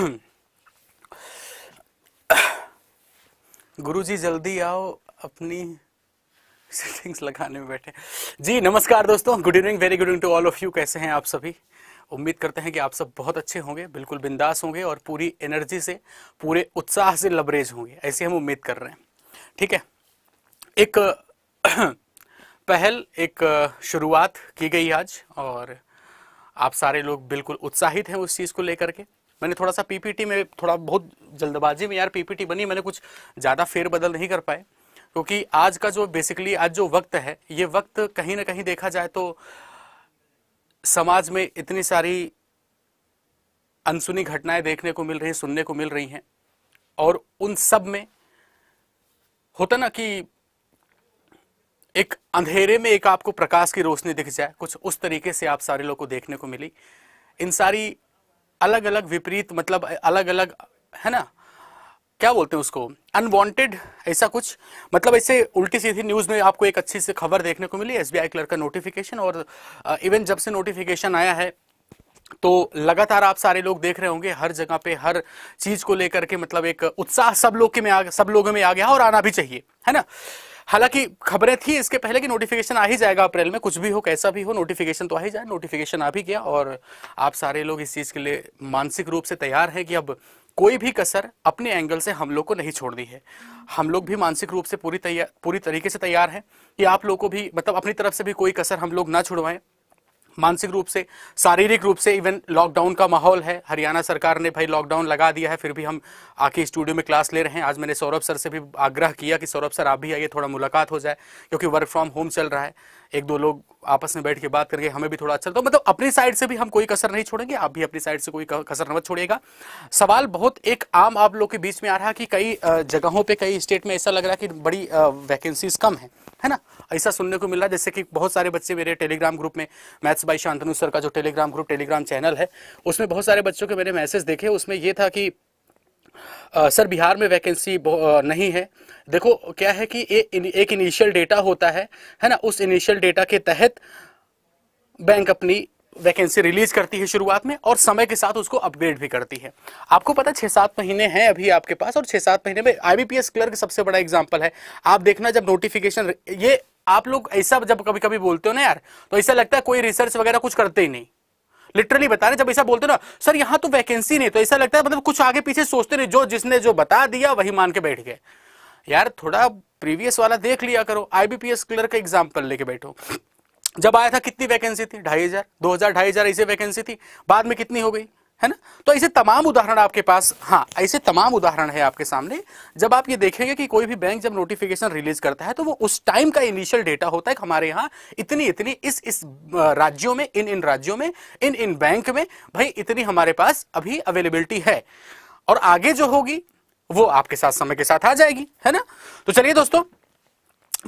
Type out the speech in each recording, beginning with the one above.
गुरु जी जल्दी आओ अपनी सेटिंग्स लगाने में बैठे जी नमस्कार दोस्तों good evening very good evening to all of you कैसे हैं आप सभी उम्मीद करते हैं कि आप सब बहुत अच्छे होंगे बिल्कुल बिंदास होंगे और पूरी एनर्जी से पूरे उत्साह से लबरेज होंगे ऐसी हम उम्मीद कर रहे हैं ठीक है एक पहल एक शुरुआत की गई आज और आप सारे लोग बिल्कुल उत्साहित हैं उस चीज़ को लेकर के मैंने थोड़ा सा पीपीटी में थोड़ा बहुत जल्दबाजी में यार पीपीटी बनी मैंने कुछ ज़्यादा फेरबदल नहीं कर पाए क्योंकि आज का जो बेसिकली आज जो वक्त है ये वक्त कहीं ना कहीं देखा जाए तो समाज में इतनी सारी अनसुनी घटनाएं देखने को मिल रही सुनने को मिल रही हैं और उन सब में होता ना कि एक अंधेरे में एक आपको प्रकाश की रोशनी दिख जाए कुछ उस तरीके से आप सारे लोग को देखने को मिली इन सारी अलग अलग विपरीत मतलब अलग अलग है ना क्या बोलते हैं उसको अनवांटेड ऐसा कुछ मतलब ऐसे उल्टी सीधी न्यूज़ में आपको एक अच्छी सी खबर देखने को मिली एसबीआई क्लर्क का नोटिफिकेशन और इवन जब से नोटिफिकेशन आया है तो लगातार आप सारे लोग देख रहे होंगे हर जगह पे हर चीज को लेकर के मतलब एक उत्साह सब लोग के में आ सब लोगों में आ गया और आना भी चाहिए है ना हालांकि खबरें थी इसके पहले कि नोटिफिकेशन आ ही जाएगा अप्रैल में कुछ भी हो कैसा भी हो नोटिफिकेशन तो आ ही जाए नोटिफिकेशन आ भी गया और आप सारे लोग इस चीज़ के लिए मानसिक रूप से तैयार हैं कि अब कोई भी कसर अपने एंगल से हम लोग को नहीं छोड़नी है हम लोग भी मानसिक रूप से पूरी तैयार पूरी तरीके से तैयार हैं कि आप लोग को भी मतलब अपनी तरफ से भी कोई कसर हम लोग ना छुड़वाएं मानसिक रूप से शारीरिक रूप से इवन लॉकडाउन का माहौल है हरियाणा सरकार ने भाई लॉकडाउन लगा दिया है फिर भी हम आके स्टूडियो में क्लास ले रहे हैं आज मैंने सौरभ सर से भी आग्रह किया कि सौरभ सर आप भी आइए थोड़ा मुलाकात हो जाए क्योंकि वर्क फ्रॉम होम चल रहा है एक दो लोग आपस में बैठ के बात करके हमें भी थोड़ा अच्छा मतलब अपनी साइड से भी हम कोई कसर नहीं छोड़ेंगे आप भी अपनी साइड से कोई कसर न छोड़िएगा सवाल बहुत एक आम आप लोग के बीच में आ रहा कि कई जगहों पे कई स्टेट में ऐसा लग रहा है कि बड़ी वैकेंसीज कम है है ना ऐसा सुनने को मिल रहा है जैसे कि बहुत सारे बच्चे मेरे टेलीग्राम ग्रुप में मैथ्स बाई शांतनु सर का जो टेलीग्राम ग्रुप टेलीग्राम चैनल है उसमें बहुत सारे बच्चों के मैंने मैसेज देखे उसमें ये था कि सर बिहार में वैकेंसी नहीं है देखो क्या है कि ए, एक इनिशियल डेटा होता है है ना उस इनिशियल डेटा के तहत बैंक अपनी वैकेंसी रिलीज करती है शुरुआत में और समय के साथ उसको अपग्रेड भी करती है आपको पता छः सात महीने हैं अभी आपके पास और छः सात महीने में आईबीपीएस क्लर्क सबसे बड़ा एग्जाम्पल है आप देखना जब नोटिफिकेशन ये आप लोग ऐसा जब कभी कभी बोलते हो ना यार तो ऐसा लगता है कोई रिसर्च वगैरह कुछ करते ही नहीं लिटरली बता रहे जब ऐसा बोलते हो ना सर यहाँ तो वैकेंसी नहीं तो ऐसा लगता है मतलब कुछ आगे पीछे सोचते नहीं जो जिसने जो बता दिया वही मान के बैठ गए यार थोड़ा प्रीवियस वाला देख लिया करो आईबीपीएस क्लर का एग्जाम्पल लेके बैठो जब आया था कितनी वैकेंसी थी ढाई हजार दो हजार ढाई हजार ऐसे वैकेंसी थी बाद में कितनी हो गई है ना तो ऐसे तमाम उदाहरण आपके पास हाँ ऐसे तमाम उदाहरण है आपके सामने जब आप ये देखेंगे कि कोई भी बैंक जब नोटिफिकेशन रिलीज करता है तो वो उस टाइम का इनिशियल डेटा होता है हमारे यहाँ इतनी इतनी इस इस राज्यों में इन इन राज्यों में इन इन बैंक में भाई इतनी हमारे पास अभी अवेलेबिलिटी है और आगे जो होगी वो आपके साथ समय के साथ आ जाएगी है ना तो चलिए दोस्तों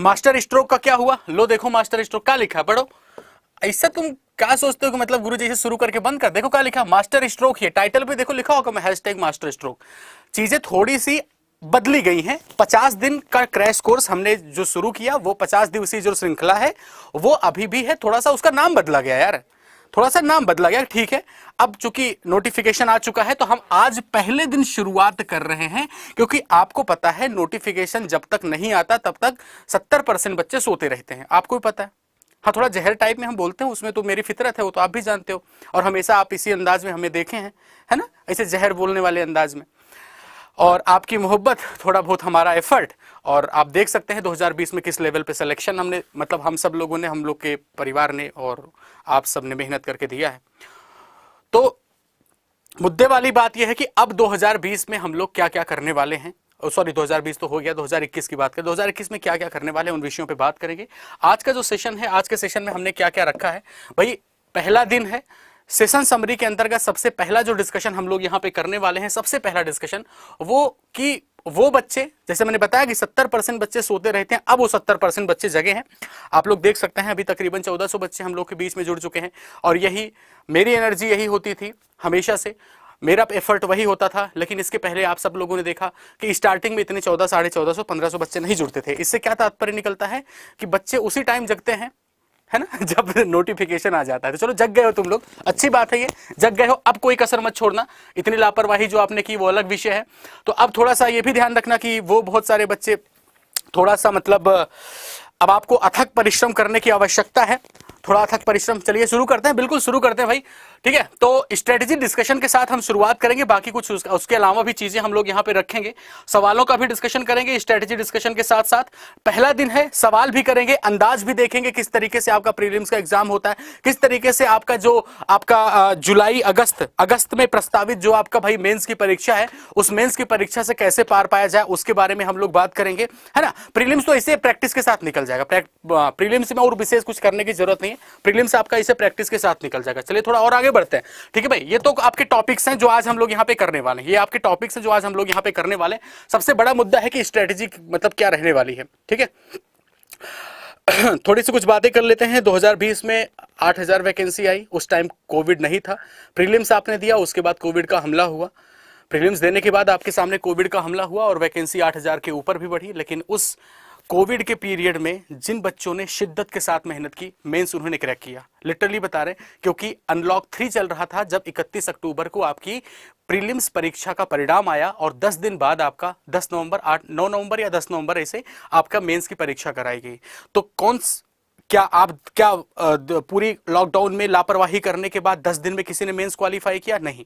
मास्टर स्ट्रोक का क्या हुआ लो देखो मास्टर स्ट्रोक का लिखा पढ़ो ऐसा तुम क्या सोचते हो कि मतलब गुरु जी से शुरू करके बंद कर देखो क्या लिखा मास्टर स्ट्रोक ये टाइटल पे देखो लिखा होगा मैं टैग मास्टर स्ट्रोक चीजें थोड़ी सी बदली गई हैं 50 दिन का क्रैश कोर्स हमने जो शुरू किया वो 50 दिवसीय जो श्रृंखला है वो अभी भी है थोड़ा सा उसका नाम बदला गया यार थोड़ा सा नाम बदला गया ठीक है अब चूंकि नोटिफिकेशन आ चुका है तो हम आज पहले दिन शुरुआत कर रहे हैं क्योंकि आपको पता है नोटिफिकेशन जब तक नहीं आता तब तक सत्तर परसेंट बच्चे सोते रहते हैं आपको भी पता है हाँ थोड़ा जहर टाइप में हम बोलते हैं उसमें तो मेरी फितरत है वो तो आप भी जानते हो और हमेशा आप इसी अंदाज में हमें देखे हैं है ना ऐसे जहर बोलने वाले अंदाज में और आपकी मोहब्बत थोड़ा बहुत हमारा एफर्ट और आप देख सकते हैं 2020 में किस लेवल पे सिलेक्शन हमने मतलब हम सब लोगों ने हम लोग के परिवार ने और आप सब ने मेहनत करके दिया है तो मुद्दे वाली बात यह है कि अब 2020 में हम लोग क्या क्या करने वाले हैं सॉरी 2020 तो हो गया 2021 की बात करें 2021 में क्या क्या करने वाले हैं उन विषयों पर बात करेंगे आज का जो सेशन है आज के सेशन में हमने क्या क्या रखा है भाई पहला दिन है सेशन समरी के अंतर्गत सबसे पहला जो डिस्कशन हम लोग यहाँ पे करने वाले हैं सबसे पहला डिस्कशन वो कि वो बच्चे जैसे मैंने बताया कि 70 परसेंट बच्चे सोते रहते हैं अब वो 70 परसेंट बच्चे जगे हैं आप लोग देख सकते हैं अभी तकरीबन 1400 बच्चे हम लोग के बीच में जुड़ चुके हैं और यही मेरी एनर्जी यही होती थी हमेशा से मेरा एफर्ट वही होता था लेकिन इसके पहले आप सब लोगों ने देखा कि स्टार्टिंग में इतने चौदह साढ़े चौदह सौ पंद्रह सौ बच्चे नहीं जुड़ते थे इससे क्या तात्पर्य निकलता है कि बच्चे उसी टाइम जगते हैं है ना जब नोटिफिकेशन आ जाता है तो चलो जग गए हो तुम लोग अच्छी बात है ये जग गए हो अब कोई कसर मत छोड़ना इतनी लापरवाही जो आपने की वो अलग विषय है तो अब थोड़ा सा ये भी ध्यान रखना कि वो बहुत सारे बच्चे थोड़ा सा मतलब अब आपको अथक परिश्रम करने की आवश्यकता है थोड़ा अथक परिश्रम चलिए शुरू करते हैं बिल्कुल शुरू करते हैं भाई ठीक है तो स्ट्रेटेजी डिस्कशन के साथ हम शुरुआत करेंगे बाकी कुछ उसका उसके अलावा भी चीजें हम लोग यहाँ पे रखेंगे सवालों का भी डिस्कशन करेंगे स्ट्रेटेजी डिस्कशन के साथ साथ पहला दिन है सवाल भी करेंगे अंदाज भी देखेंगे किस तरीके से आपका प्रीलिम्स का एग्जाम होता है किस तरीके से आपका जो आपका जुलाई अगस्त अगस्त में प्रस्तावित जो आपका भाई मेन्स की परीक्षा है उस मेन्स की परीक्षा से कैसे पार पाया जाए उसके बारे में हम लोग बात करेंगे है ना प्रीलिम्स तो इसे प्रैक्टिस के साथ निकल जाएगा प्रीलिम्स में और विशेष कुछ करने की जरूरत नहीं है प्रीलिम्स आपका इसे प्रैक्टिस के साथ निकल जाएगा चलिए थोड़ा और आगे बढ़ते हैं ठीक है भाई ये तो आपके टॉपिक्स हैं जो आज हम लोग यहाँ पे करने वाले हैं ये आपके टॉपिक्स हैं जो आज हम लोग यहाँ पे करने वाले हैं सबसे बड़ा मुद्दा है कि स्ट्रेटेजी मतलब क्या रहने वाली है ठीक है थोड़ी सी कुछ बातें कर लेते हैं 2020 में 8000 वैकेंसी आई उस टाइम कोविड नहीं था प्रीलिम्स आपने दिया उसके बाद कोविड का हमला हुआ प्रीलिम्स देने के बाद आपके सामने कोविड का हमला हुआ और वैकेंसी 8000 के ऊपर भी बढ़ी लेकिन उस कोविड के पीरियड में जिन बच्चों ने शिद्दत के साथ मेहनत की मेंस उन्होंने क्रैक किया लिटरली बता रहे क्योंकि अनलॉक थ्री चल रहा था जब 31 अक्टूबर को आपकी प्रीलिम्स परीक्षा का परिणाम आया और 10 दिन बाद आपका 10 नवंबर 8 9 नवंबर या 10 नवंबर ऐसे आपका मेंस की परीक्षा कराई गई तो कौन क्या आप क्या पूरी लॉकडाउन में लापरवाही करने के बाद दस दिन में किसी ने मेंस क्वालिफाई किया नहीं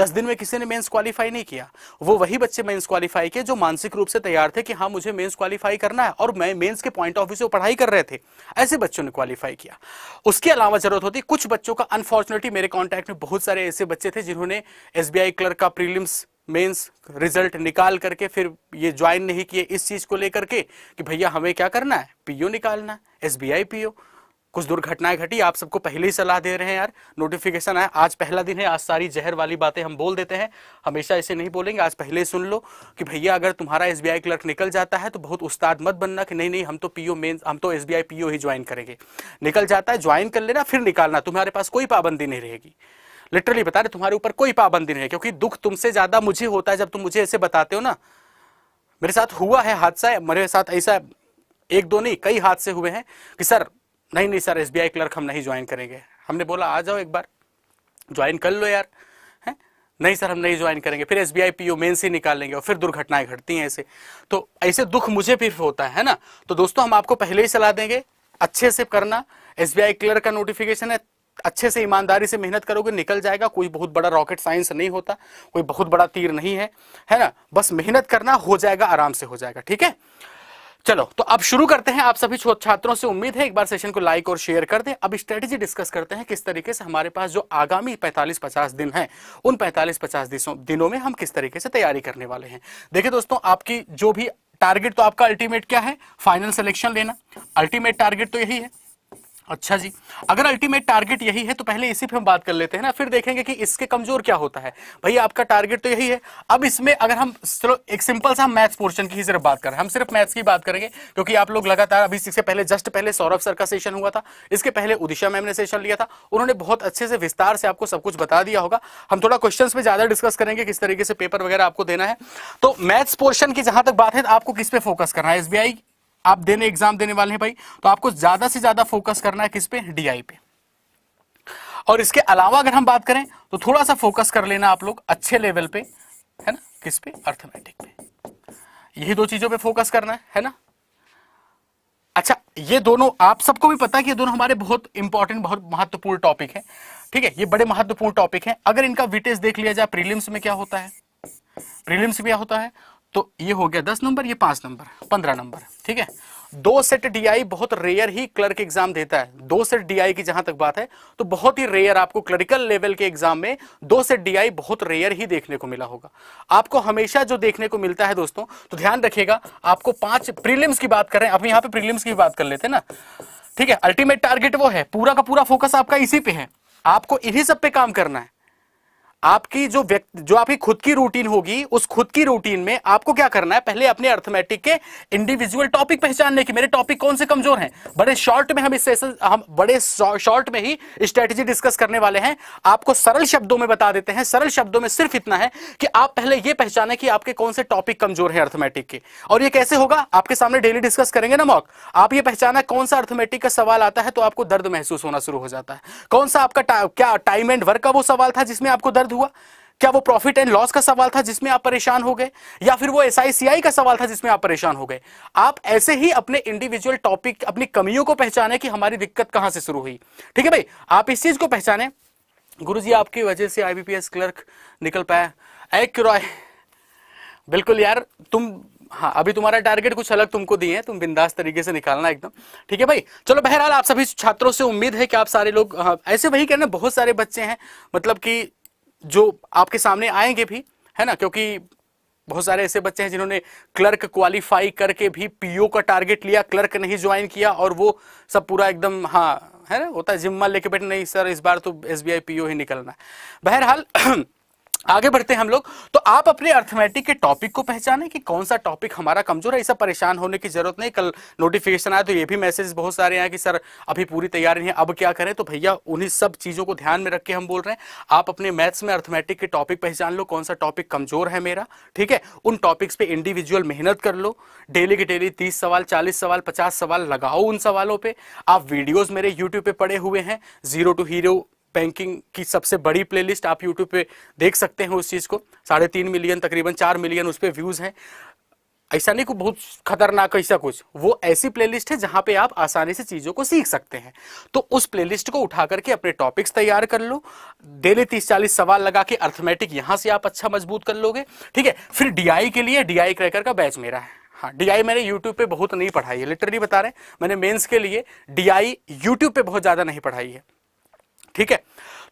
दस दिन में किसी ने मेंस क्वालिफाई नहीं किया वो वही बच्चे मेंस क्वालिफाई किए जो मानसिक रूप से तैयार थे कि हाँ मुझे मेंस क्वालिफाई करना है और मैं मेंस के पॉइंट ऑफ व्यू से पढ़ाई कर रहे थे ऐसे बच्चों ने क्वालिफाई किया उसके अलावा जरूरत होती कुछ बच्चों का अनफॉर्चुनेटली मेरे कॉन्टैक्ट में बहुत सारे ऐसे बच्चे थे जिन्होंने एस क्लर्क का प्रीलिम्स मेंस रिजल्ट निकाल करके फिर ये ज्वाइन नहीं किए इस चीज को लेकर के कि भैया हमें क्या करना है पीओ निकालना है एस बी पीओ कुछ दुर्घटनाएं घटी आप सबको पहले ही सलाह दे रहे हैं यार नोटिफिकेशन आया आज पहला दिन है आज सारी जहर वाली बातें हम बोल देते हैं हमेशा ऐसे नहीं बोलेंगे आज पहले सुन लो कि भैया अगर तुम्हारा एस क्लर्क निकल जाता है तो बहुत उस्ताद मत बनना कि नहीं नहीं हम तो पीओ मेन हम तो एस पीओ ही ज्वाइन करेंगे निकल जाता है ज्वाइन कर लेना फिर निकालना तुम्हारे पास कोई पाबंदी नहीं रहेगी लिटरली बता रहे तुम्हारे ऊपर कोई पाबंदी नहीं है क्योंकि दुख तुमसे ज़्यादा मुझे होता है जब तुम मुझे ऐसे बताते हो ना मेरे साथ हुआ है हादसा मेरे साथ ऐसा एक दो नहीं कई हादसे हुए हैं कि सर नहीं नहीं सर एस क्लर्क हम नहीं ज्वाइन करेंगे हमने बोला आ जाओ एक बार ज्वाइन कर लो यार है नहीं सर हम नहीं ज्वाइन करेंगे फिर S B I P main से निकाल लेंगे और फिर दुर्घटनाएं घटती हैं ऐसे तो ऐसे दुख मुझे फिर होता है ना तो दोस्तों हम आपको पहले ही सलाह देंगे अच्छे से करना एस बी आई क्लर्क का नोटिफिकेशन है अच्छे से ईमानदारी से मेहनत करोगे निकल जाएगा कोई बहुत बड़ा रॉकेट साइंस नहीं होता कोई बहुत बड़ा तीर नहीं है है ना बस मेहनत करना हो जाएगा आराम से हो जाएगा ठीक है चलो तो अब शुरू करते हैं आप सभी छात्रों से उम्मीद है एक बार सेशन को लाइक और शेयर कर दें अब स्ट्रेटेजी डिस्कस करते हैं किस तरीके से हमारे पास जो आगामी 45-50 दिन हैं उन 45-50 दिनों में हम किस तरीके से तैयारी करने वाले हैं देखिए दोस्तों आपकी जो भी टारगेट तो आपका अल्टीमेट क्या है फाइनल सिलेक्शन लेना अल्टीमेट टारगेट तो यही है अच्छा जी अगर अल्टीमेट टारगेट यही है तो पहले इसी पे हम बात कर लेते हैं ना फिर देखेंगे कि इसके कमजोर क्या होता है भाई आपका टारगेट तो यही है अब इसमें अगर हम चलो एक सिंपल सा हम मैथ्स पोर्शन की ही सिर्फ बात करें हम सिर्फ मैथ्स की बात करेंगे क्योंकि आप लोग लगातार अभी इससे पहले जस्ट पहले सौरभ सर का सेशन हुआ था इसके पहले उदिशा मैम ने सेशन लिया था उन्होंने बहुत अच्छे से विस्तार से आपको सब कुछ बता दिया होगा हम थोड़ा क्वेश्चन में ज्यादा डिस्कस करेंगे किस तरीके से पेपर वगैरह आपको देना है तो मैथ्स पोर्शन की जहां तक बात है आपको किस पे फोकस करना है एस आप देने एग्जाम देने वाले हैं भाई तो आपको ज्यादा से ज्यादा फोकस करना है किस पे डीआई पे और इसके अलावा अगर हम बात करें तो थोड़ा सा फोकस कर लेना आप लोग अच्छे लेवल पे है ना किस पे अर्थमेटिक पे यही दो चीजों पे फोकस करना है, है ना अच्छा ये दोनों आप सबको भी पता है कि ये दोनों हमारे बहुत इंपॉर्टेंट बहुत महत्वपूर्ण टॉपिक है ठीक है ये बड़े महत्वपूर्ण टॉपिक है अगर इनका विटेज देख लिया जाए प्रीलिम्स में क्या होता है प्रीलिम्स में क्या होता है तो ये हो गया दस नंबर ये पांच नंबर पंद्रह नंबर ठीक है दो सेट डीआई बहुत रेयर ही क्लर्क एग्जाम देता है दो सेट डीआई की जहां तक बात है तो बहुत ही रेयर आपको क्लरिकल लेवल के एग्जाम में दो सेट डीआई बहुत रेयर ही देखने को मिला होगा आपको हमेशा जो देखने को मिलता है दोस्तों तो ध्यान रखिएगा आपको पांच प्रीलिम्स की बात करें अब यहाँ पे प्रीलिम्स की बात कर लेते हैं ना ठीक है अल्टीमेट टारगेट वो है पूरा का पूरा फोकस आपका इसी पे है आपको इन्हीं सब पे काम करना है आपकी जो व्यक्ति जो आपकी खुद की रूटीन होगी उस खुद की रूटीन में आपको क्या करना है पहले अपने अर्थमेटिक के इंडिविजुअल टॉपिक पहचानने की मेरे टॉपिक कौन से कमजोर हैं बड़े शॉर्ट में हम इस हम बड़े शॉर्ट में ही स्ट्रेटेजी डिस्कस करने वाले हैं आपको सरल शब्दों में बता देते हैं सरल शब्दों में सिर्फ इतना है कि आप पहले यह पहचाने कि आपके कौन से टॉपिक कमजोर है अर्थमेटिक के और यह कैसे होगा आपके सामने डेली डिस्कस करेंगे ना मॉक आप ये पहचाना कौन सा अर्थमेटिक का सवाल आता है तो आपको दर्द महसूस होना शुरू हो जाता है कौन सा आपका क्या टाइम एंड वर्क का वो सवाल था जिसमें आपको दर्द शब्द हुआ क्या वो प्रॉफिट एंड लॉस का सवाल था जिसमें आप परेशान हो गए या फिर वो एसआईसीआई का सवाल था जिसमें आप परेशान हो गए आप ऐसे ही अपने इंडिविजुअल टॉपिक अपनी कमियों को पहचाने कि हमारी दिक्कत कहां से शुरू हुई ठीक है भाई आप इस चीज को पहचाने गुरु जी आपकी वजह से आईबीपीएस क्लर्क निकल पाया एक रॉय बिल्कुल यार तुम हाँ अभी तुम्हारा टारगेट कुछ अलग तुमको दिए हैं तुम बिंदास तरीके से निकालना एकदम ठीक है भाई चलो बहरहाल आप सभी छात्रों से उम्मीद है कि आप सारे लोग हाँ, ऐसे वही कहना बहुत सारे बच्चे हैं मतलब कि जो आपके सामने आएंगे भी है ना क्योंकि बहुत सारे ऐसे बच्चे हैं जिन्होंने क्लर्क क्वालिफाई करके भी पीओ का टारगेट लिया क्लर्क नहीं ज्वाइन किया और वो सब पूरा एकदम हाँ है ना होता है जिम्मा लेके बैठे नहीं सर इस बार तो एस बी पीओ ही निकलना बहरहाल आगे बढ़ते हैं हम लोग तो आप अपने अर्थमेटिक के टॉपिक को पहचाने कि कौन सा टॉपिक हमारा कमजोर है ऐसा परेशान होने की जरूरत नहीं कल नोटिफिकेशन आया तो ये भी मैसेज बहुत सारे आए कि सर अभी पूरी तैयारी नहीं अब क्या करें तो भैया उन्हीं सब चीज़ों को ध्यान में रख के हम बोल रहे हैं आप अपने मैथ्स में अर्थमेटिक के टॉपिक पहचान लो कौन सा टॉपिक कमजोर है मेरा ठीक है उन टॉपिक्स पे इंडिविजुअल मेहनत कर लो डेली के डेली तीस सवाल चालीस सवाल पचास सवाल लगाओ उन सवालों पर आप वीडियोज़ मेरे यूट्यूब पर पड़े हुए हैं जीरो टू हीरो बैंकिंग की सबसे बड़ी प्लेलिस्ट आप यूट्यूब पे देख सकते हैं उस चीज़ को साढ़े तीन मिलियन तकरीबन चार मिलियन उस पर व्यूज़ हैं ऐसा नहीं कुछ बहुत खतरनाक ऐसा कुछ वो ऐसी प्लेलिस्ट है जहां पे आप आसानी से चीज़ों को सीख सकते हैं तो उस प्लेलिस्ट को उठा करके अपने टॉपिक्स तैयार कर लो डेली तीस चालीस सवाल लगा के अर्थमेटिक यहां से आप अच्छा मजबूत कर लोगे ठीक है फिर डी के लिए डीआई क्रैकर का बैच मेरा है हाँ डी मैंने यूट्यूब पर बहुत नहीं पढ़ाई है लिटरली बता रहे हैं मैंने मेन्स के लिए डी यूट्यूब पे बहुत ज़्यादा नहीं पढ़ाई है ठीक है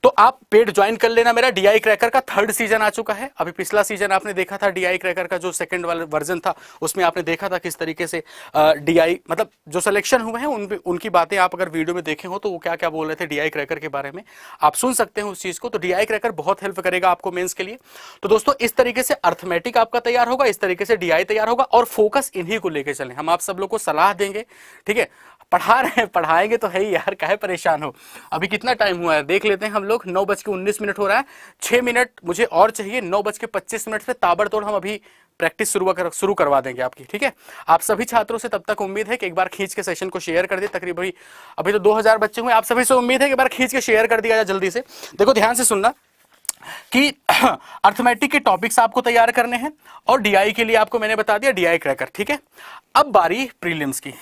तो आप पेड ज्वाइन कर लेना मेरा डीआई क्रैकर का थर्ड सीजन आ चुका है अभी पिछला सीजन आपने देखा था डीआई क्रैकर का जो सेकंड वाला वर्जन था उसमें आपने देखा था किस तरीके से डीआई मतलब जो सिलेक्शन हुए हैं उन उनकी बातें आप अगर वीडियो में देखे हो तो वो क्या क्या बोल रहे थे डीआई क्रैकर के बारे में आप सुन सकते हैं उस चीज को तो डीआई क्रैकर बहुत हेल्प करेगा आपको मेन्स के लिए तो दोस्तों इस तरीके से अर्थमेटिक आपका तैयार होगा इस तरीके से डीआई तैयार होगा और फोकस इन्हीं को लेकर चले हम आप सब लोग को सलाह देंगे ठीक है पढ़ा रहे हैं पढ़ाएंगे तो है ही यार कहे परेशान हो अभी कितना टाइम हुआ है देख लेते हैं हम लोग नौ बज के उन्नीस मिनट हो रहा है छह मिनट मुझे और चाहिए नौ बज के पच्चीस मिनट से ताबड़तोड़ हम अभी प्रैक्टिस शुरू कर शुरू करवा देंगे आपकी ठीक है आप सभी छात्रों से तब तक उम्मीद है कि एक बार खींच के सेशन को शेयर कर दे तकरीबन अभी तो 2000 बच्चे हुए आप सभी से उम्मीद है कि एक बार खींच के शेयर कर दिया जाए जल्दी से देखो ध्यान से सुनना कि अर्थमेटिक के टॉपिक्स आपको तैयार करने हैं और डीआई के लिए आपको मैंने बता दिया डीआई क्रैकर ठीक है अब बारी प्रीलिम्स की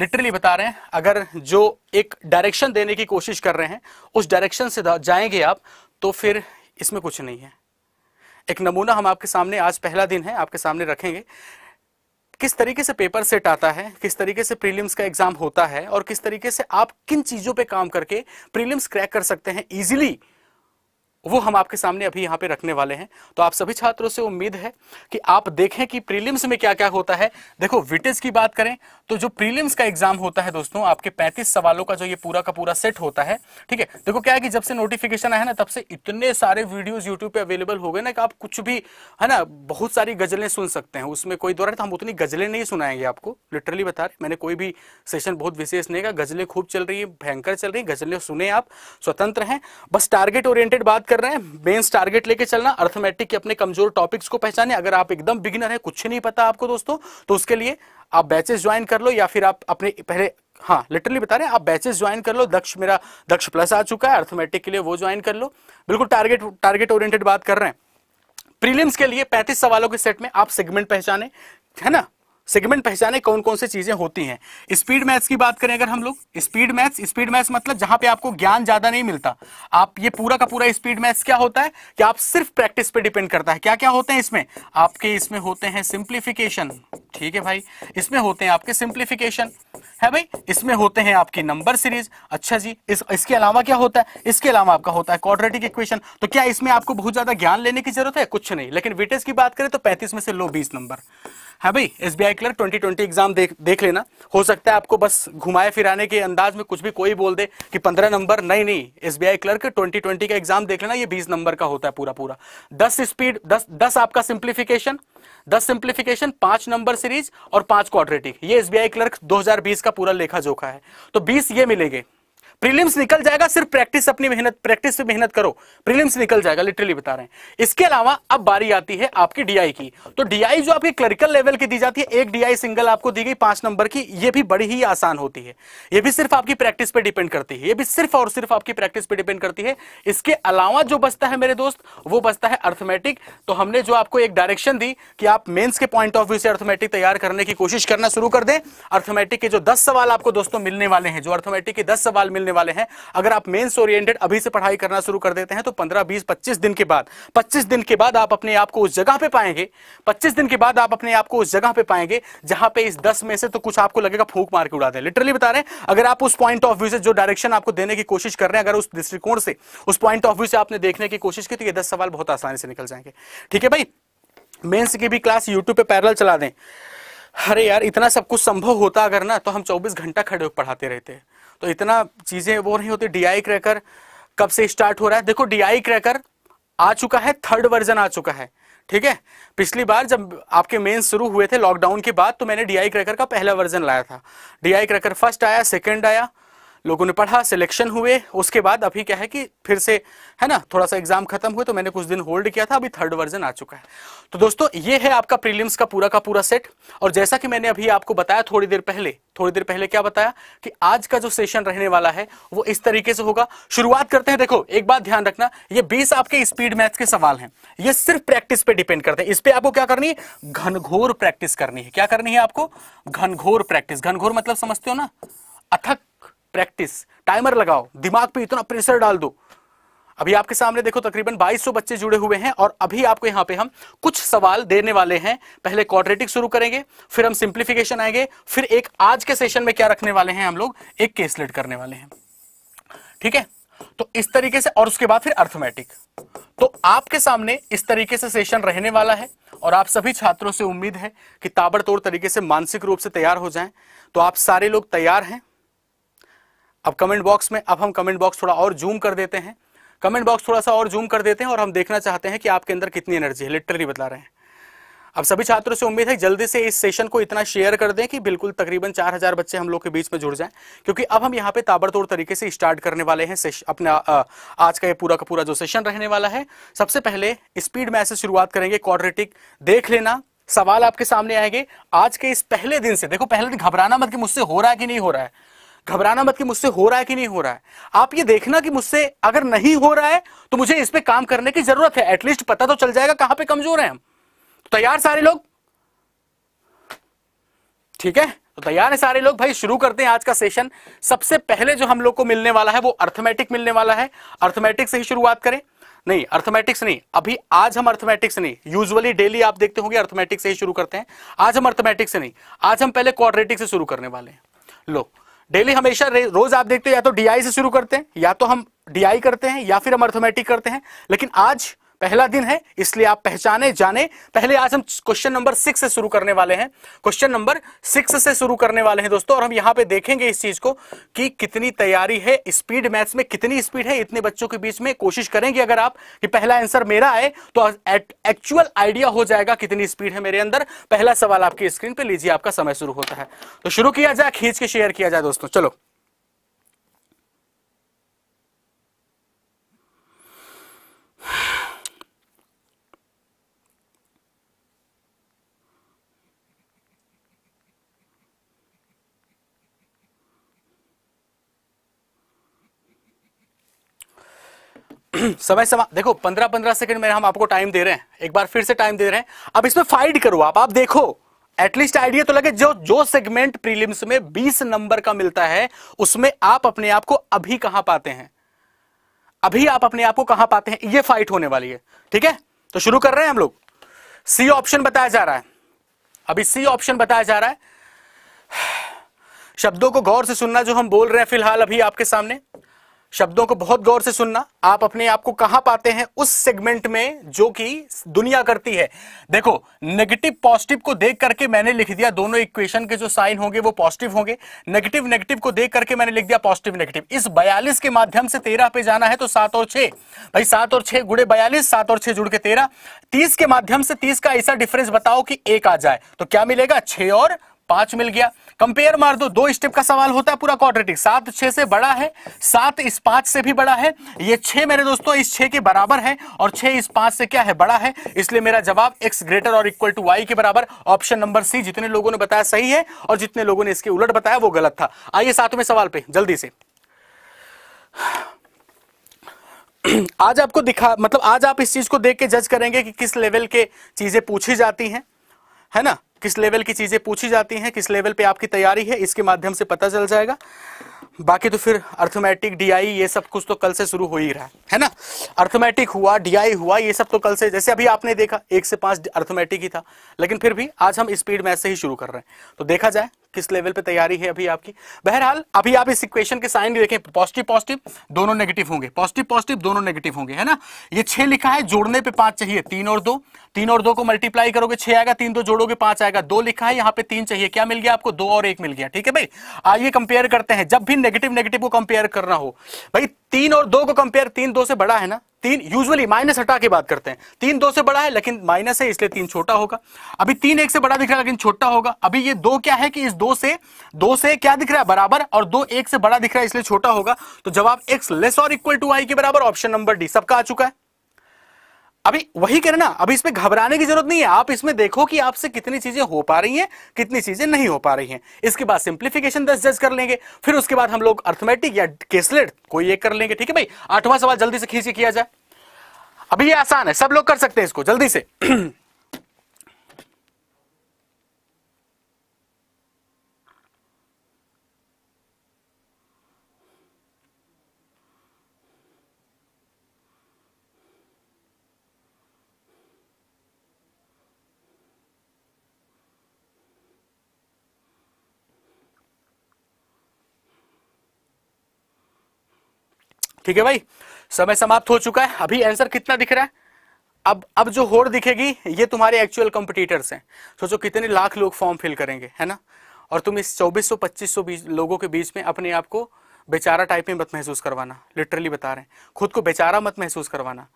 लिटरली बता रहे हैं अगर जो एक डायरेक्शन देने की कोशिश कर रहे हैं उस डायरेक्शन से जाएंगे आप तो फिर इसमें कुछ नहीं है एक नमूना हम आपके सामने आज पहला दिन है आपके सामने रखेंगे किस तरीके से पेपर सेट आता है किस तरीके से प्रीलिम्स का एग्जाम होता है और किस तरीके से आप किन चीजों पे काम करके प्रीलिम्स क्रैक कर सकते हैं इजीली वो हम आपके सामने अभी यहाँ पे रखने वाले हैं तो आप सभी छात्रों से उम्मीद है कि आप देखें कि प्रीलिम्स में क्या क्या होता है देखो विटेज की बात करें तो जो प्रीलिम्स का एग्जाम होता है दोस्तों आपके 35 सवालों का जो ये पूरा का पूरा सेट होता है ठीक है देखो क्या है कि जब से नोटिफिकेशन आया ना तब से इतने सारे वीडियोस यूट्यूब पे अवेलेबल हो गए ना कि आप कुछ भी है ना बहुत सारी गजलें सुन सकते हैं उसमें कोई दौरा तो हम उतनी गजलें नहीं सुनाएंगे आपको लिटरली बता रहे मैंने कोई भी सेशन बहुत विशेष नहीं कहा गजलें खूब चल रही है भयंकर चल रही है गजलें सुने आप स्वतंत्र हैं बस टारगेट ओरिएंटेड बात कर रहे हैं मेन्स टारगेट लेके चलना अर्थमेटिक के अपने कमजोर टॉपिक्स को पहचाने अगर आप एकदम बिगिनर है कुछ नहीं पता आपको दोस्तों तो उसके लिए आप बैचेस ज्वाइन कर लो या फिर आप अपने पहले हाँ लिटरली बता रहे हैं आप बैचेस ज्वाइन कर लो दक्ष मेरा दक्ष प्लस आ चुका है अर्थमेटिक के लिए वो ज्वाइन कर लो बिल्कुल टारगेट टारगेट ओरिएंटेड बात कर रहे हैं प्रीलिम्स के लिए 35 सवालों के सेट में आप सेगमेंट पहचाने है ना सेगमेंट पहचाने कौन कौन से चीजें होती हैं स्पीड मैथ्स की बात करें अगर हम लोग स्पीड मैथ्स स्पीड मैथ्स मतलब जहां पे आपको ज्ञान ज्यादा नहीं मिलता आप ये पूरा का पूरा स्पीड मैथ्स क्या होता है कि आप सिर्फ प्रैक्टिस पे डिपेंड करता है क्या क्या होते हैं इसमें आपके इसमें होते हैं सिंप्लीफिकेशन ठीक है भाई इसमें होते हैं आपके सिंप्लीफिकेशन है भाई इसमें होते हैं आपकी नंबर सीरीज अच्छा जी इस, इसके अलावा क्या होता है इसके अलावा आपका होता है क्वाड्रेटिक इक्वेशन तो क्या इसमें आपको बहुत ज्यादा ज्ञान लेने की जरूरत है कुछ नहीं लेकिन वेटेज की बात करें तो पैंतीस में से लो बीस नंबर हाँ भाई S B I clerk twenty twenty exam देख देख लेना हो सकता है आपको बस घुमाए फिराने के अंदाज में कुछ भी कोई बोल दे कि पंद्रह नंबर नहीं नहीं S B I clerk twenty twenty का एग्जाम देख लेना ये बीस नंबर का होता है पूरा पूरा दस स्पीड दस दस आपका सिंप्लीफिकेशन दस सिंप्लीफिकेशन पांच नंबर सीरीज और पांच क्वाड्रेटिक ये एस बी आई क्लर्क दो हजार बीस का पूरा लेखा जोखा है तो बीस ये मिलेंगे प्रीलिम्स निकल जाएगा सिर्फ प्रैक्टिस अपनी मेहनत प्रैक्टिस पे मेहनत करो प्रीलिम्स निकल जाएगा लिटरली बता रहे हैं इसके अलावा अब बारी आती है आपकी डीआई की तो डीआई जो आपकी क्लरिकल लेवल की दी जाती है एक डीआई सिंगल आपको दी गई पांच नंबर की ये भी बड़ी ही आसान होती है ये भी सिर्फ आपकी प्रैक्टिस पर डिपेंड करती है ये भी सिर्फ और सिर्फ आपकी प्रैक्टिस पर डिपेंड करती है इसके अलावा जो बचता है मेरे दोस्त वो बचता है अर्थमेटिक तो हमने जो आपको एक डायरेक्शन दी कि आप मेन्स के पॉइंट ऑफ व्यू से अर्थमेटिक तैयार करने की कोशिश करना शुरू कर दें अर्थमेटिक के जो दस सवाल आपको दोस्तों मिलने वाले हैं जो अर्थमेटिक के दस सवाल मिलने देने वाले हैं अगर आप मेन्स ओरिएंटेड अभी से पढ़ाई करना शुरू कर देते हैं तो पंद्रह बीस पच्चीस दिन के बाद पच्चीस दिन के बाद आप अपने आप को उस जगह पे पाएंगे पच्चीस दिन के बाद आप अपने आप को उस जगह पे पाएंगे जहां पे इस दस में से तो कुछ आपको लगेगा फूक मार के उड़ा हैं लिटरली बता रहे हैं अगर आप उस पॉइंट ऑफ व्यू से जो डायरेक्शन आपको देने की कोशिश कर रहे हैं अगर उस दृष्टिकोण से उस पॉइंट ऑफ व्यू से आपने देखने की कोशिश की तो ये दस सवाल बहुत आसानी से निकल जाएंगे ठीक है भाई मेंस की भी क्लास यूट्यूब पे पैरल चला दें अरे यार इतना सब कुछ संभव होता अगर ना तो हम 24 घंटा खड़े होकर पढ़ाते रहते हैं तो इतना चीज़ें वो नहीं होती डीआई क्रैकर कब से स्टार्ट हो रहा है देखो डीआई क्रैकर आ चुका है थर्ड वर्जन आ चुका है ठीक है पिछली बार जब आपके मेन शुरू हुए थे लॉकडाउन के बाद तो मैंने डीआई क्रैकर का पहला वर्जन लाया था डीआई क्रैकर फर्स्ट आया सेकेंड आया लोगों ने पढ़ा सिलेक्शन हुए उसके बाद अभी क्या है कि फिर से है ना थोड़ा सा एग्जाम खत्म हुए तो मैंने कुछ दिन होल्ड किया था अभी थर्ड वर्जन आ चुका है तो दोस्तों ये है आपका प्रीलिम्स का पूरा का पूरा सेट और जैसा कि मैंने अभी आपको बताया थोड़ी देर पहले थोड़ी देर पहले क्या बताया कि आज का जो सेशन रहने वाला है वो इस तरीके से होगा शुरुआत करते हैं देखो एक बात ध्यान रखना ये बीस आपके स्पीड मैथ के सवाल है ये सिर्फ प्रैक्टिस पे डिपेंड करते हैं इस पे आपको क्या करनी है घनघोर प्रैक्टिस करनी है क्या करनी है आपको घनघोर प्रैक्टिस घनघोर मतलब समझते हो ना अथक प्रैक्टिस टाइमर लगाओ दिमाग पे इतना प्रेशर डाल दो अभी आपके सामने देखो तकरीबन 2200 बच्चे जुड़े हुए हैं और अभी आपको यहाँ पे हम कुछ सवाल देने वाले हैं पहले क्वाड्रेटिक शुरू करेंगे फिर हम सिंप्लीफिकेशन आएंगे फिर एक आज के सेशन में क्या रखने वाले हैं हम लोग एक केसलेट करने वाले हैं ठीक है तो इस तरीके से और उसके बाद फिर अर्थमेटिक तो आपके सामने इस तरीके से सेशन रहने वाला है और आप सभी छात्रों से उम्मीद है कि ताबड़तोड़ तरीके से मानसिक रूप से तैयार हो जाएं तो आप सारे लोग तैयार हैं अब कमेंट बॉक्स में अब हम कमेंट बॉक्स थोड़ा और जूम कर देते हैं कमेंट बॉक्स थोड़ा सा और जूम कर देते हैं और हम देखना चाहते हैं कि आपके अंदर कितनी एनर्जी है लिटरली बता रहे हैं अब सभी छात्रों से उम्मीद है जल्दी से इस सेशन को इतना शेयर कर दें कि बिल्कुल तकरीबन 4000 बच्चे हम लोग के बीच में जुड़ जाएं क्योंकि अब हम यहाँ पे ताबड़तोड़ तरीके से स्टार्ट करने वाले हैं अपना आज का ये पूरा का पूरा जो सेशन रहने वाला है सबसे पहले स्पीड में ऐसे शुरुआत करेंगे क्वाड्रेटिक देख लेना सवाल आपके सामने आएंगे आज के इस पहले दिन से देखो पहले दिन घबराना मत कि मुझसे हो रहा है कि नहीं हो रहा है घबराना मत कि मुझसे हो रहा है कि नहीं हो रहा है आप ये देखना कि मुझसे अगर नहीं हो रहा है तो मुझे इस पर काम करने की जरूरत है एटलीस्ट पता तो चल जाएगा कहां पे कमजोर है हम तो तैयार सारे लोग ठीक है तो तैयार है सारे लोग भाई शुरू करते हैं आज का सेशन सबसे पहले जो हम लोग को मिलने वाला है वो अर्थमेटिक मिलने वाला है अर्थमेटिक से ही शुरुआत करें नहीं अर्थमेटिक्स नहीं अभी आज हम अर्थमेटिक्स नहीं यूजुअली डेली आप देखते होंगे अर्थमेटिक्स से ही शुरू करते हैं आज हम अर्थमेटिक्स से नहीं आज हम पहले क्वाड्रेटिक से शुरू करने वाले हैं लो डेली हमेशा रोज आप देखते हो या तो डीआई से शुरू करते हैं या तो हम डीआई करते हैं या फिर हम अर्थोमेटिक करते हैं लेकिन आज पहला दिन है इसलिए आप पहचाने जाने पहले आज हम क्वेश्चन नंबर सिक्स से शुरू करने वाले हैं क्वेश्चन नंबर सिक्स से शुरू करने वाले हैं दोस्तों और हम यहां पे देखेंगे इस चीज को कि कितनी तैयारी है स्पीड मैथ्स में कितनी स्पीड है इतने बच्चों के बीच में कोशिश करेंगे अगर आप कि पहला आंसर मेरा आए तो एक्चुअल आइडिया हो जाएगा कितनी स्पीड है मेरे अंदर पहला सवाल आपकी स्क्रीन पर लीजिए आपका समय शुरू होता है तो शुरू किया जाए खींच के शेयर किया जाए दोस्तों चलो समय समा देखो पंद्रह पंद्रह सेकंड में हम आपको टाइम दे रहे हैं एक बार फिर से टाइम दे रहे हैं अब इसमें फाइट करो आप आप देखो एटलीस्ट आइडिया तो लगे जो जो सेगमेंट प्रीलिम्स में बीस नंबर का मिलता है उसमें आप अपने आप को अभी कहां पाते हैं अभी आप अपने आप को कहां पाते हैं ये फाइट होने वाली है ठीक है तो शुरू कर रहे हैं हम लोग सी ऑप्शन बताया जा रहा है अभी सी ऑप्शन बताया जा रहा है शब्दों को गौर से सुनना जो हम बोल रहे हैं फिलहाल अभी आपके सामने शब्दों को बहुत गौर से सुनना आप अपने आप को कहां पाते हैं उस सेगमेंट में जो कि दुनिया करती है देखो नेगेटिव पॉजिटिव को देख करके मैंने लिख दिया दोनों इक्वेशन के जो साइन होंगे वो पॉजिटिव होंगे नेगेटिव नेगेटिव को देख करके मैंने लिख दिया पॉजिटिव नेगेटिव इस बयालीस के माध्यम से तेरह पे जाना है तो सात और छह भाई सात और छह गुड़े बयालीस सात और छह जुड़ के तेरह तीस के माध्यम से तीस का ऐसा डिफरेंस बताओ कि एक आ जाए तो क्या मिलेगा छह और पांच मिल गया कंपेयर मार दो दो स्टेप का सवाल होता है पूरा क्वाड्रेटिक सात छह से बड़ा है सात इस पांच से भी बड़ा है ये छह मेरे दोस्तों इस छह के बराबर है और छह इस पांच से क्या है बड़ा है इसलिए मेरा जवाब एक्स ग्रेटर और इक्वल टू वाई के बराबर ऑप्शन नंबर सी जितने लोगों ने बताया सही है और जितने लोगों ने इसके उलट बताया वो गलत था आइए सातवें सवाल पे जल्दी से आज आपको दिखा मतलब आज आप इस चीज को देख के जज करेंगे कि किस लेवल के चीजें पूछी जाती हैं है ना किस लेवल की चीज़ें पूछी जाती हैं किस लेवल पे आपकी तैयारी है इसके माध्यम से पता चल जाएगा बाकी तो फिर अर्थमेटिक डीआई ये सब कुछ तो कल से शुरू हो ही रहा है है ना अर्थमेटिक हुआ डीआई हुआ ये सब तो कल से जैसे अभी आपने देखा एक से पाँच अर्थमेटिक ही था लेकिन फिर भी आज हम स्पीड मैथ से ही शुरू कर रहे हैं तो देखा जाए किस लेवल पे तैयारी है अभी आपकी बहरहाल अभी आप इस इक्वेशन के साइन देखें पॉजिटिव पॉजिटिव दोनों नेगेटिव होंगे पॉजिटिव पॉजिटिव दोनों नेगेटिव होंगे है ना ये छह लिखा है जोड़ने पे पांच चाहिए तीन और दो तीन और दो को मल्टीप्लाई करोगे छह आएगा तीन दो जोड़ोगे पांच आएगा दो लिखा है यहाँ पे तीन चाहिए क्या मिल गया आपको दो और एक मिल गया ठीक है भाई आइए कंपेयर करते हैं जब भी नेगेटिव नेगेटिव को कंपेयर करना हो भाई तीन और दो को कंपेयर तीन दो से बड़ा है ना तीन यूजुअली माइनस हटा के बात करते हैं तीन दो से बड़ा है लेकिन माइनस है इसलिए तीन छोटा होगा अभी तीन एक से बड़ा दिख रहा है लेकिन छोटा होगा अभी ये दो क्या है कि इस दो से दो से क्या दिख रहा है बराबर और दो एक से बड़ा दिख रहा है इसलिए छोटा होगा तो जवाब एक्स लेस और इक्वल टू आई के बराबर ऑप्शन नंबर डी सबका आ चुका है अभी वही ना अभी इसमें घबराने की जरूरत नहीं है आप इसमें देखो कि आपसे कितनी चीजें हो पा रही हैं कितनी चीजें नहीं हो पा रही हैं इसके बाद सिंप्लीफिकेशन दस जज कर लेंगे फिर उसके बाद हम लोग अर्थमेटिक या केसलेट कोई एक कर लेंगे ठीक है भाई आठवां सवाल जल्दी से खींच किया जाए अभी ये आसान है सब लोग कर सकते हैं इसको जल्दी से ठीक है भाई समय समाप्त हो चुका है अभी आंसर कितना दिख रहा है अब अब जो होड़ दिखेगी ये तुम्हारे एक्चुअल कॉम्पिटिटर्स हैं सोचो कितने लाख लोग फॉर्म फिल करेंगे है ना और तुम इस 2400-2500 लोगों के बीच में अपने आप को बेचारा टाइप में मत महसूस करवाना लिटरली बता रहे हैं खुद को बेचारा मत महसूस करवाना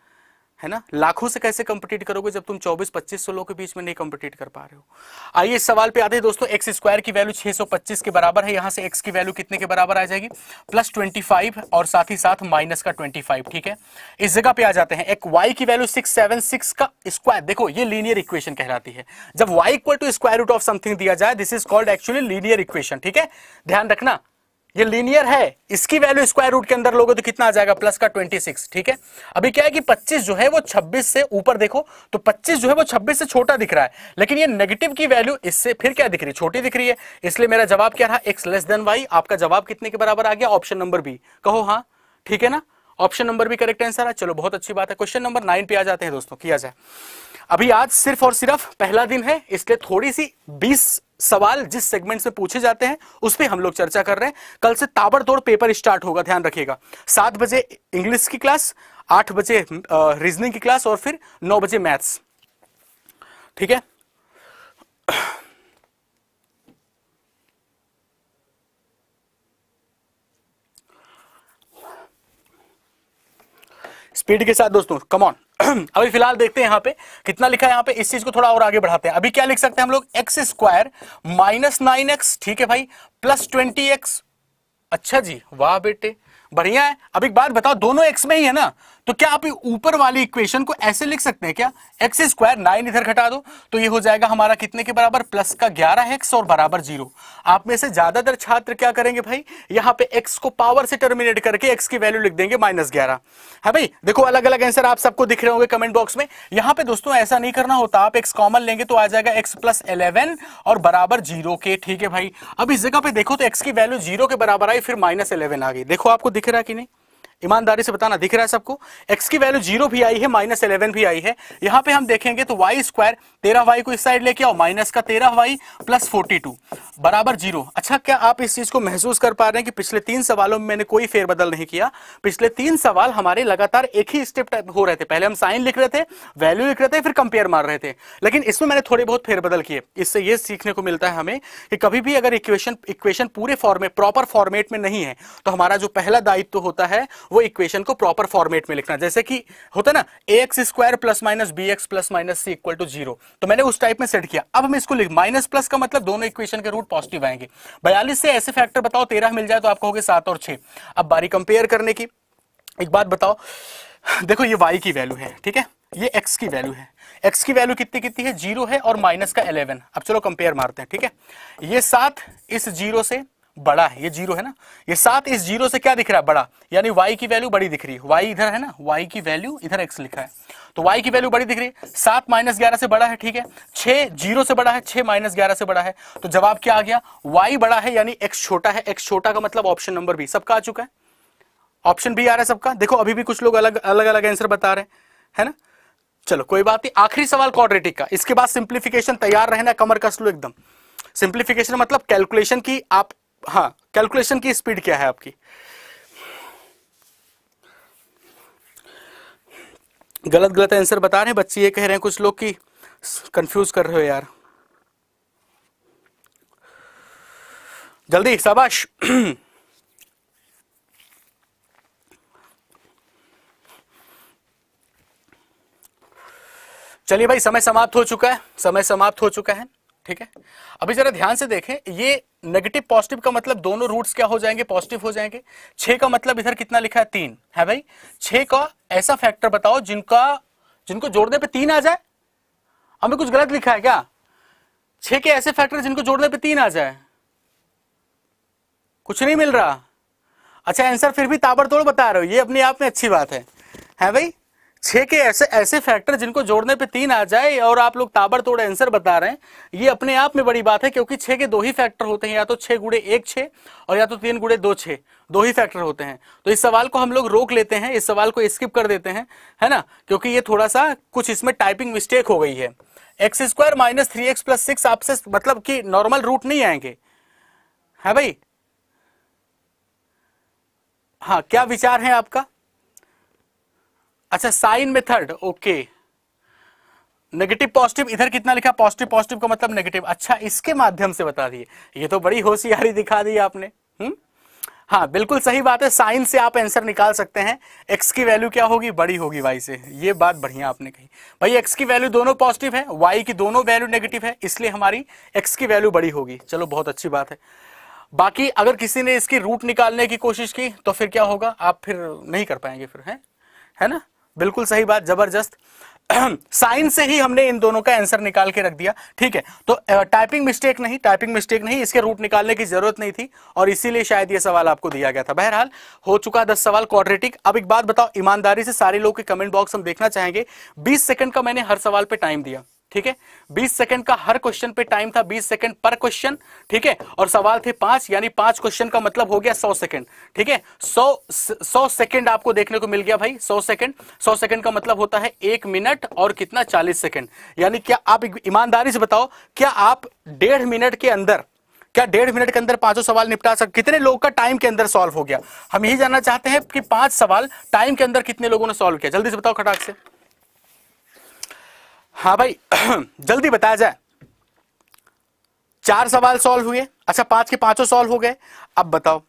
है ना लाखों से कैसे कंपीट करोगे जब तुम 24-25 सौ लोग के बीच में नहीं कंपीट कर पा रहे हो आइए इस सवाल पे आते हैं दोस्तों एक्स स्क्वायर की वैल्यू 625 के बराबर है यहाँ से एक्स की वैल्यू कितने के बराबर आ जाएगी प्लस 25 और साथ ही साथ माइनस का 25 ठीक है इस जगह पे आ जाते हैं एक वाई की वैल्यू सिक्स का स्क्वायर देखो ये लीनियर इक्वेशन कहलाती है जब Y equal to square root of something दिया जाए this is called actually linear equation ठीक है ध्यान रखना ये लीनियर है इसकी वैल्यू स्क्वायर रूट के अंदर लोगे तो कितना आ जाएगा प्लस का 26 ठीक है अभी क्या है कि 25 जो है वो 26 से ऊपर देखो तो 25 जो है वो 26 से छोटा दिख रहा है लेकिन ये नेगेटिव की वैल्यू इससे फिर क्या दिख रही है छोटी दिख रही है इसलिए मेरा जवाब क्या रहा एक्स लेस देन वाई आपका जवाब कितने के बराबर आ गया ऑप्शन नंबर बी कहो हाँ ठीक है ना ऑप्शन नंबर भी करेक्ट आंसर है चलो बहुत अच्छी बात है क्वेश्चन नंबर नाइन पे आ जाते हैं दोस्तों किया जाए अभी आज सिर्फ और सिर्फ पहला दिन है इसलिए थोड़ी सी 20 सवाल जिस सेगमेंट से पूछे जाते हैं उस पर हम लोग चर्चा कर रहे हैं कल से ताबड़तोड़ पेपर स्टार्ट होगा ध्यान रखिएगा सात बजे इंग्लिश की क्लास आठ बजे रीजनिंग की क्लास और फिर नौ बजे मैथ्स ठीक है स्पीड के साथ दोस्तों कमॉन अभी फिलहाल देखते हैं यहां पे कितना लिखा है यहाँ पे इस चीज को थोड़ा और आगे बढ़ाते हैं अभी क्या लिख सकते हैं हम लोग X square minus nine X ठीक है भाई प्लस ट्वेंटी एक्स अच्छा जी वाह बेटे बढ़िया है अब एक बात बताओ दोनों एक्स में ही है ना तो क्या आप ऊपर वाली इक्वेशन को ऐसे लिख सकते हैं क्या एक्स स्क्वायर नाइन इधर घटा दो तो ये हो जाएगा हमारा कितने के बराबर प्लस का ग्यारह एक्स और बराबर जीरो आप में से ज्यादातर छात्र क्या करेंगे भाई यहाँ पे एक्स को पावर से टर्मिनेट करके एक्स की वैल्यू लिख देंगे माइनस ग्यारह है हाँ भाई देखो अलग अलग आंसर आप सबको दिख रहे होंगे कमेंट बॉक्स में यहाँ पे दोस्तों ऐसा नहीं करना होता आप एक्स कॉमन लेंगे तो आ जाएगा एक्स प्लस इलेवन और बराबर जीरो के ठीक है भाई अब इस जगह पे देखो तो एक्स की वैल्यू जीरो के बराबर आई फिर माइनस इलेवन आ गई देखो आपको दिख रहा कि नहीं ईमानदारी से बताना दिख रहा है सबको x की वैल्यू जीरो भी आई है माइनस इलेवन भी आई है यहाँ पे हम देखेंगे तो वाई स्क्वायर तेरह वाई को इस साइड लेके आओ माइनस का तेरह वाई प्लस फोर्टी टू बराबर जीरो अच्छा क्या आप इस चीज को महसूस कर पा रहे हैं कि पिछले तीन सवालों में मैंने कोई फेरबदल नहीं किया पिछले तीन सवाल हमारे लगातार एक ही स्टेप हो रहे थे पहले हम साइन लिख रहे थे वैल्यू लिख रहे थे फिर कंपेयर मार रहे थे लेकिन इसमें मैंने थोड़े बहुत फेरबदल किए इससे यह सीखने को मिलता है हमें कि कभी भी अगर इक्वेशन इक्वेशन पूरे फॉर्मेट प्रॉपर फॉर्मेट में नहीं है तो हमारा जो पहला दायित्व होता है वो इक्वेशन को प्रॉपर फॉर्मेट में लिखना जैसे कि होता है ना x square plus minus b x plus minus c equal to zero तो मैंने उस टाइप में सेट किया अब हम इसको लिख माइनस प्लस का मतलब दोनों इक्वेशन के रूट पॉजिटिव आएंगे बयालीस से ऐसे फैक्टर बताओ तेरह मिल जाए तो आप कहोगे सात और छह अब बारी कंपेयर करने की एक बात बताओ देखो ये वाई की वैल्यू है ठीक है ये x की वैल्यू है x की वैल्यू कितनी कितनी है जीरो है और माइनस का इलेवन अब चलो कंपेयर मारते हैं ठीक है ये सात इस जीरो से बड़ा है ये जीरो है ना ये सात इस जीरो से क्या दिख रहा है बड़ा यानी वाई की वैल्यू बड़ी दिख रही है वाई इधर है ना वाई की वैल्यू इधर एक्स लिखा है तो वाई की वैल्यू बड़ी दिख रही है सात माइनस ग्यारह से बड़ा है ठीक है छह जीरो से बड़ा है छह माइनस ग्यारह से बड़ा है तो जवाब क्या आ गया वाई बड़ा है यानी एक्स छोटा है एक्स छोटा का मतलब ऑप्शन नंबर बी सबका आ चुका है ऑप्शन बी आ रहा है सबका देखो अभी भी कुछ लोग अलग अलग अलग आंसर बता रहे हैं है ना चलो कोई बात नहीं आखिरी सवाल क्वाड्रेटिक का इसके बाद सिंप्लीफिकेशन तैयार रहना कमर कस लो एकदम सिंप्लीफिकेशन मतलब कैलकुलेशन की आप हाँ कैलकुलेशन की स्पीड क्या है आपकी गलत गलत आंसर बता रहे हैं बच्चे ये कह रहे हैं कुछ लोग कि कंफ्यूज कर रहे हो यार जल्दी शाबाश चलिए भाई समय समाप्त हो चुका है समय समाप्त हो चुका है ठीक है अभी जरा ध्यान से देखें ये नेगेटिव पॉजिटिव का मतलब दोनों रूट्स क्या हो जाएंगे पॉजिटिव हो जाएंगे छे का मतलब इधर कितना लिखा है तीन है भाई छः का ऐसा फैक्टर बताओ जिनका जिनको जोड़ने पे तीन आ जाए हमें कुछ गलत लिखा है क्या छः के ऐसे फैक्टर जिनको जोड़ने पर तीन आ जाए कुछ नहीं मिल रहा अच्छा आंसर फिर भी ताबड़तोड़ बता रहे हो ये अपने आप में अच्छी बात है है भाई छह के ऐसे ऐसे फैक्टर जिनको जोड़ने पे तीन आ जाए और आप लोग ताबड़तोड़ आंसर बता रहे हैं ये अपने आप में बड़ी बात है क्योंकि छह के दो ही फैक्टर होते हैं या तो छह गुड़े एक छे और या तो तीन गुड़े दो छे दो ही फैक्टर होते हैं तो इस सवाल को हम लोग रोक लेते हैं इस सवाल को स्किप कर देते हैं है ना क्योंकि ये थोड़ा सा कुछ इसमें टाइपिंग मिस्टेक हो गई है x square minus three x plus six आपसे मतलब कि नॉर्मल रूट नहीं आएंगे है भाई हाँ क्या विचार है आपका अच्छा sign method okay negative positive इधर कितना लिखा पॉजिटिव पॉजिटिव का मतलब नेगेटिव अच्छा इसके माध्यम से बता दिए ये तो बड़ी होशियारी दिखा दी आपने हम्म हाँ बिल्कुल सही बात है साइन से आप आंसर निकाल सकते हैं एक्स की वैल्यू क्या होगी बड़ी होगी वाई से ये बात बढ़िया आपने कही भाई एक्स की वैल्यू दोनों पॉजिटिव है वाई की दोनों वैल्यू नेगेटिव है इसलिए हमारी एक्स की वैल्यू बड़ी होगी चलो बहुत अच्छी बात है बाकी अगर किसी ने इसकी रूट निकालने की कोशिश की तो फिर क्या होगा आप फिर नहीं कर पाएंगे फिर है है ना बिल्कुल सही बात जबरदस्त साइंस से ही हमने इन दोनों का आंसर निकाल के रख दिया ठीक है तो टाइपिंग मिस्टेक नहीं टाइपिंग मिस्टेक नहीं इसके रूट निकालने की जरूरत नहीं थी और इसीलिए शायद ये सवाल आपको दिया गया था बहरहाल हो चुका दस सवाल क्वाड्रेटिक अब एक बात बताओ ईमानदारी से सारे लोग के कमेंट बॉक्स हम देखना चाहेंगे बीस सेकंड का मैंने हर सवाल पे टाइम दिया ठीक है 20 सेकंड का हर क्वेश्चन पे टाइम था 20 सेकंड पर क्वेश्चन ठीक है और सवाल थे पांच यानी पांच क्वेश्चन का मतलब हो गया 100 सेकंड ठीक है 100 100 सेकंड आपको देखने को मिल गया भाई 100 सेकंड 100 सेकंड का मतलब होता है एक मिनट और कितना 40 सेकंड यानी क्या आप ईमानदारी से बताओ क्या आप डेढ़ मिनट के अंदर क्या डेढ़ मिनट के अंदर पांचों सवाल निपटा सकते कितने लोग का टाइम के अंदर सॉल्व हो गया हम यही जानना चाहते हैं कि पांच सवाल टाइम के अंदर कितने लोगों ने सॉल्व किया जल्दी से बताओ खटाक से हाँ भाई जल्दी बताया जाए चार सवाल सॉल्व हुए अच्छा पांच के पांचों सॉल्व हो गए अब बताओ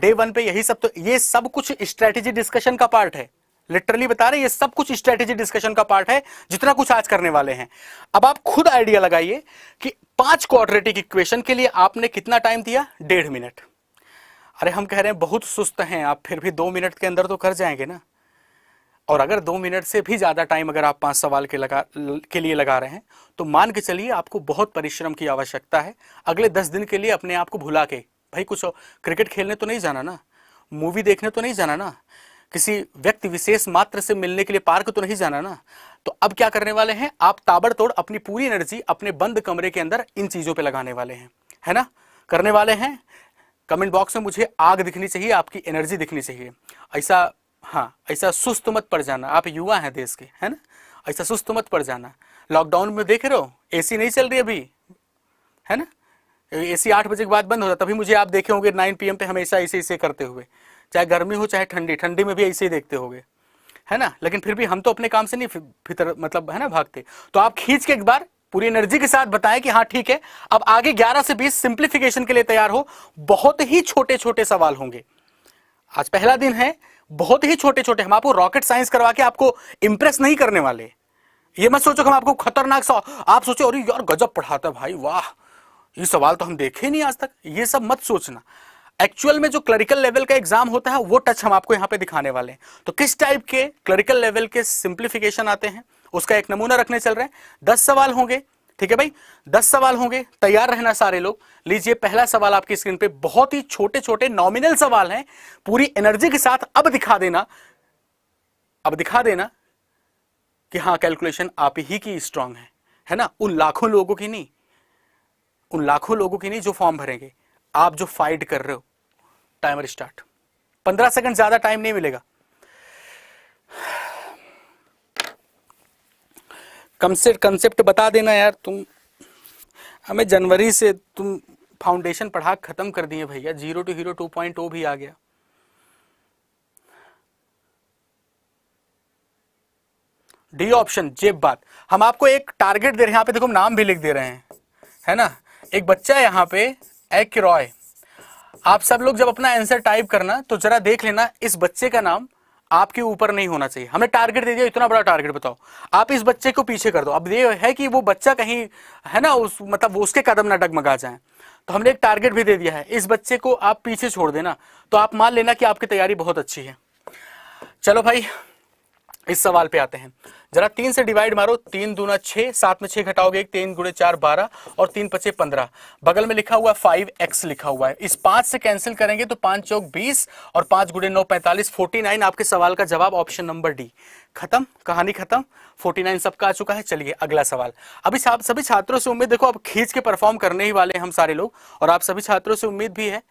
डे वन पे यही सब तो ये सब कुछ स्ट्रेटेजी डिस्कशन का पार्ट है लिटरली बता रहे ये सब कुछ स्ट्रेटेजी डिस्कशन का पार्ट है जितना कुछ आज करने वाले हैं अब आप खुद आइडिया लगाइए कि पांच क्वाड्रेटिक इक्वेशन के लिए आपने कितना टाइम दिया डेढ़ मिनट अरे हम कह रहे हैं बहुत सुस्त हैं आप फिर भी दो मिनट के अंदर तो कर जाएंगे ना और अगर दो मिनट से भी ज़्यादा टाइम अगर आप पांच सवाल के लगा के लिए लगा रहे हैं तो मान के चलिए आपको बहुत परिश्रम की आवश्यकता है अगले दस दिन के लिए अपने आप को भुला के भाई कुछ क्रिकेट खेलने तो नहीं जाना ना मूवी देखने तो नहीं जाना ना किसी व्यक्ति विशेष मात्र से मिलने के लिए पार्क तो नहीं जाना ना तो अब क्या करने वाले हैं आप ताबड़तोड़ अपनी पूरी एनर्जी अपने बंद कमरे के अंदर इन चीज़ों पर लगाने वाले हैं है ना करने वाले हैं कमेंट बॉक्स में मुझे आग दिखनी चाहिए आपकी एनर्जी दिखनी चाहिए ऐसा हाँ ऐसा सुस्त मत पड़ जाना आप युवा हैं देश के है ना ऐसा सुस्त मत पड़ जाना लॉकडाउन में देख रहे हो एसी नहीं चल रही अभी है ना एसी आठ बजे के बाद बंद होता तभी मुझे आप देखे होंगे नाइन पीएम पे हमेशा ऐसे ऐसे करते हुए चाहे गर्मी हो चाहे ठंडी ठंडी में भी ऐसे ही देखते होंगे है ना लेकिन फिर भी हम तो अपने काम से नहीं फितर मतलब है ना भागते तो आप खींच के एक बार पूरी एनर्जी के साथ बताएं कि हाँ ठीक है अब आगे ग्यारह से बीस सिंप्लीफिकेशन के लिए तैयार हो बहुत ही छोटे छोटे सवाल होंगे आज पहला दिन है बहुत ही छोटे छोटे हम आपको रॉकेट साइंस करवा के आपको इंप्रेस नहीं करने वाले ये मत सोचो हम आपको खतरनाक सा आप सोचो अरे यार गजब पढ़ाता भाई वाह ये सवाल तो हम देखे नहीं आज तक ये सब मत सोचना एक्चुअल में जो क्लरिकल लेवल का एग्जाम होता है वो टच हम आपको यहाँ पे दिखाने वाले हैं तो किस टाइप के क्लरिकल लेवल के सिंप्लीफिकेशन आते हैं उसका एक नमूना रखने चल रहे हैं दस सवाल होंगे ठीक है भाई दस सवाल होंगे तैयार रहना सारे लोग लीजिए पहला सवाल आपकी स्क्रीन पे बहुत ही छोटे छोटे नॉमिनल सवाल हैं पूरी एनर्जी के साथ अब दिखा देना अब दिखा देना कि हाँ कैलकुलेशन आप ही की स्ट्रांग है है ना उन लाखों लोगों की नहीं उन लाखों लोगों की नहीं जो फॉर्म भरेंगे आप जो फाइट कर रहे हो टाइमर स्टार्ट पंद्रह सेकंड ज्यादा टाइम नहीं मिलेगा कम से कंसेप्ट बता देना यार तुम हमें जनवरी से तुम फाउंडेशन पढ़ा खत्म कर दिए भैया zero to hero two point o भी आ गया डी ऑप्शन जेब बात हम आपको एक टारगेट दे रहे हैं यहाँ पे देखो हम नाम भी लिख दे रहे हैं है ना एक बच्चा है यहाँ पे एक रॉय आप सब लोग जब अपना आंसर टाइप करना तो जरा देख लेना इस बच्चे का नाम आपके ऊपर नहीं होना चाहिए हमने टारगेट दे दिया इतना बड़ा टारगेट बताओ आप इस बच्चे को पीछे कर दो अब ये है कि वो बच्चा कहीं है ना उस मतलब वो उसके कदम ना डगमगा जाए तो हमने एक टारगेट भी दे दिया है इस बच्चे को आप पीछे छोड़ देना तो आप मान लेना कि आपकी तैयारी बहुत अच्छी है चलो भाई इस सवाल पे आते हैं जरा तीन से डिवाइड मारो तीन दूना छह सात में छह घटाओगे एक तीन गुड़े चार बारह और तीन पचे पंद्रह बगल में लिखा हुआ है फाइव एक्स लिखा हुआ है इस पांच से कैंसिल करेंगे तो पांच चौक बीस और पांच गुड़े नौ पैंतालीस फोर्टी नाइन आपके सवाल का जवाब ऑप्शन नंबर डी खत्म कहानी खत्म 49 सबका आ चुका है चलिए अगला सवाल अभी सभी छात्रों से उम्मीद देखो आप खींच के परफॉर्म करने ही वाले हैं हम सारे लोग और आप सभी छात्रों से उम्मीद भी है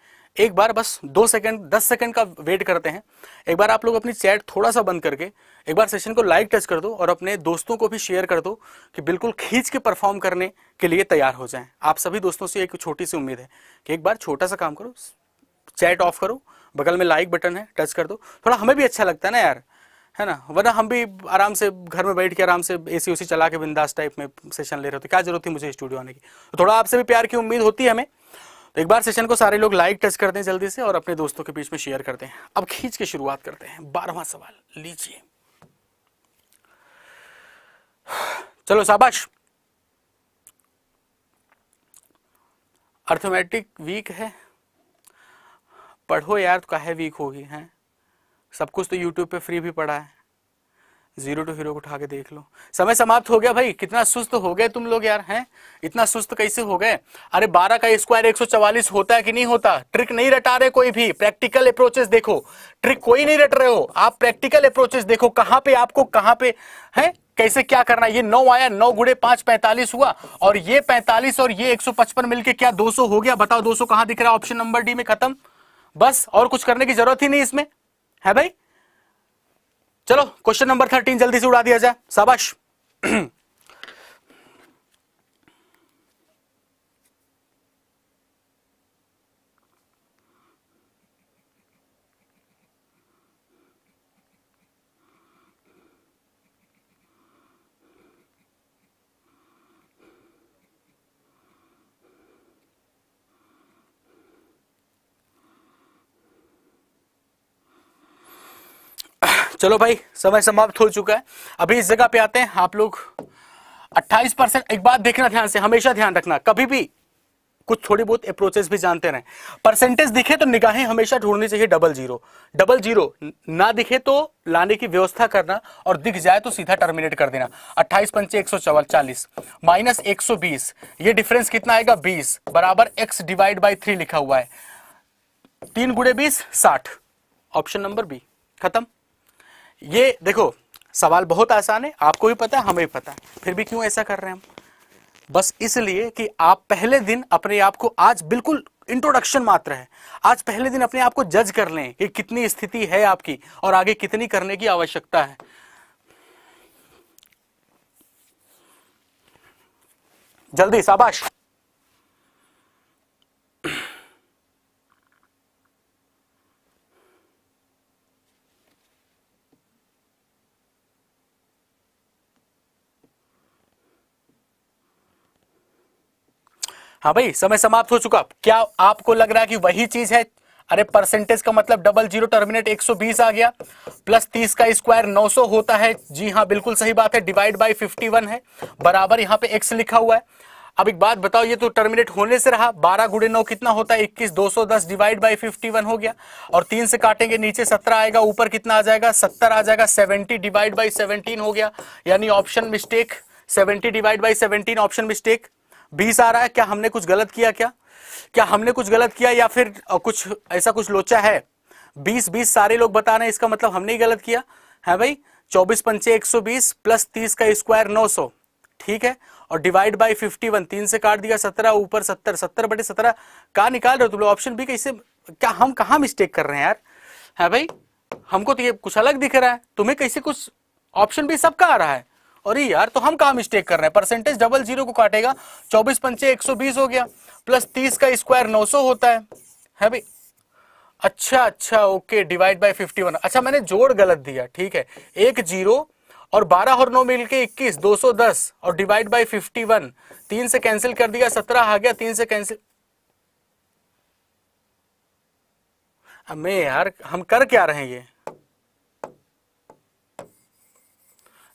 एक बार बस दो सेकंड दस सेकंड का वेट करते हैं एक बार आप लोग अपनी चैट थोड़ा सा बंद करके एक बार सेशन को लाइक टच कर दो और अपने दोस्तों को भी शेयर कर दो कि बिल्कुल खींच के परफॉर्म करने के लिए तैयार हो जाएं आप सभी दोस्तों से एक छोटी सी उम्मीद है कि एक बार छोटा सा काम करो चैट ऑफ करो बगल में लाइक बटन है टच कर दो थोड़ा हमें भी अच्छा लगता है ना यार है ना वरना हम भी आराम से घर में बैठ के आराम से ए सी चला के बिंदास टाइप में सेशन ले रहे होते क्या जरूरत थी मुझे स्टूडियो आने की तो थोड़ा आपसे भी प्यार की उम्मीद होती है हमें तो एक बार सेशन को सारे लोग लाइक टच करते हैं जल्दी से और अपने दोस्तों के बीच में शेयर करते हैं अब खींच के शुरुआत करते हैं बारहवा सवाल लीजिए चलो शाबाश अर्थमेटिक वीक है पढ़ो यार तो काहे वीक होगी है सब कुछ तो यूट्यूब पे फ्री भी पढ़ा है जीरो टू हीरो को उठा के देख लो समय समाप्त हो गया भाई कितना सुस्त हो गए तुम लोग यार हैं इतना सुस्त कैसे हो गए अरे बारह का स्क्वायर एक सौ चवालीस होता है कि नहीं होता ट्रिक नहीं रटा रहे कोई भी प्रैक्टिकल अप्रोचेस देखो ट्रिक कोई नहीं रट रहे हो आप प्रैक्टिकल अप्रोचेस देखो कहाँ पे आपको कहाँ पे है कैसे क्या करना ये नौ आया नौ गुड़े पांच पैंतालीस हुआ और ये पैंतालीस और ये एक सौ पचपन मिलकर क्या दो सौ हो गया बताओ दो सौ कहाँ दिख रहा है ऑप्शन नंबर डी में खत्म बस और कुछ करने की जरूरत ही नहीं इसमें है भाई चलो क्वेश्चन नंबर थर्टीन जल्दी से उड़ा दिया जाए शाबाश चलो भाई समय समाप्त हो चुका है अभी इस जगह पे आते हैं आप लोग 28 परसेंट एक बात देखना ध्यान से हमेशा ध्यान रखना कभी भी कुछ थोड़ी बहुत अप्रोचेस भी जानते रहे परसेंटेज दिखे तो निगाहें हमेशा ढूंढनी चाहिए डबल जीरो डबल जीरो ना दिखे तो लाने की व्यवस्था करना और दिख जाए तो सीधा टर्मिनेट कर देना अट्ठाईस पंचे एक सौ चालीस माइनस एक सौ बीस ये डिफरेंस कितना आएगा बीस बराबर एक्स डिवाइड बाई थ्री लिखा हुआ है तीन गुड़े बीस साठ ऑप्शन नंबर बी खत्म ये देखो सवाल बहुत आसान है आपको भी पता है हमें भी पता है फिर भी क्यों ऐसा कर रहे हैं हम बस इसलिए कि आप पहले दिन अपने आप को आज बिल्कुल इंट्रोडक्शन मात्र है आज पहले दिन अपने आप को जज कर लें कि कितनी स्थिति है आपकी और आगे कितनी करने की आवश्यकता है जल्दी शाबाश हाँ भाई समय समाप्त हो चुका क्या आपको लग रहा है कि वही चीज है अरे परसेंटेज का मतलब डबल जीरो टर्मिनेट 120 आ गया प्लस 30 का स्क्वायर 900 होता है जी हाँ बिल्कुल सही बात है डिवाइड बाय 51 है बराबर यहाँ पे एक्स लिखा हुआ है अब एक बात बताओ ये तो टर्मिनेट होने से रहा बारह गुड़े नौ कितना होता है इक्कीस दो सौ दस डिवाइड बाई फिफ्टी वन हो गया और तीन से काटेंगे नीचे सत्रह आएगा ऊपर कितना आ जाएगा सत्तर आ जाएगा सेवेंटी डिवाइड बाई सेवेंटीन हो गया यानी option mistake seventy divide by seventeen option mistake बीस आ रहा है क्या हमने कुछ गलत किया क्या क्या हमने कुछ गलत किया या फिर कुछ ऐसा कुछ लोचा है बीस बीस सारे लोग बता रहे हैं इसका मतलब हमने ही गलत किया है भाई चौबीस पंचे एक सौ बीस प्लस तीस का स्क्वायर नौ सौ ठीक है और डिवाइड बाई फिफ्टी वन तीन से काट दिया सत्रह ऊपर सत्तर सत्तर बटे सत्रह कहा निकाल रहे हो तुम लोग ऑप्शन बी कैसे क्या हम कहा मिस्टेक कर रहे हैं यार है भाई हमको तो ये कुछ अलग दिख रहा है तुम्हें कैसे कुछ ऑप्शन बी सबका आ रहा है अरे यार तो हम कहा मिस्टेक कर रहे हैं परसेंटेज डबल जीरो को काटेगा चौबीस पंचे एक सौ बीस हो गया प्लस तीस का स्क्वायर नौ सौ होता है है भाई अच्छा अच्छा okay divide by fifty one अच्छा मैंने जोड़ गलत दिया ठीक है एक जीरो और बारह और नौ मिलके के इक्कीस दो सौ दस और डिवाइड बाई फिफ्टी वन तीन से कैंसिल कर दिया सत्रह आ गया तीन से कैंसिल मैं यार हम कर क्या रहे हैं ये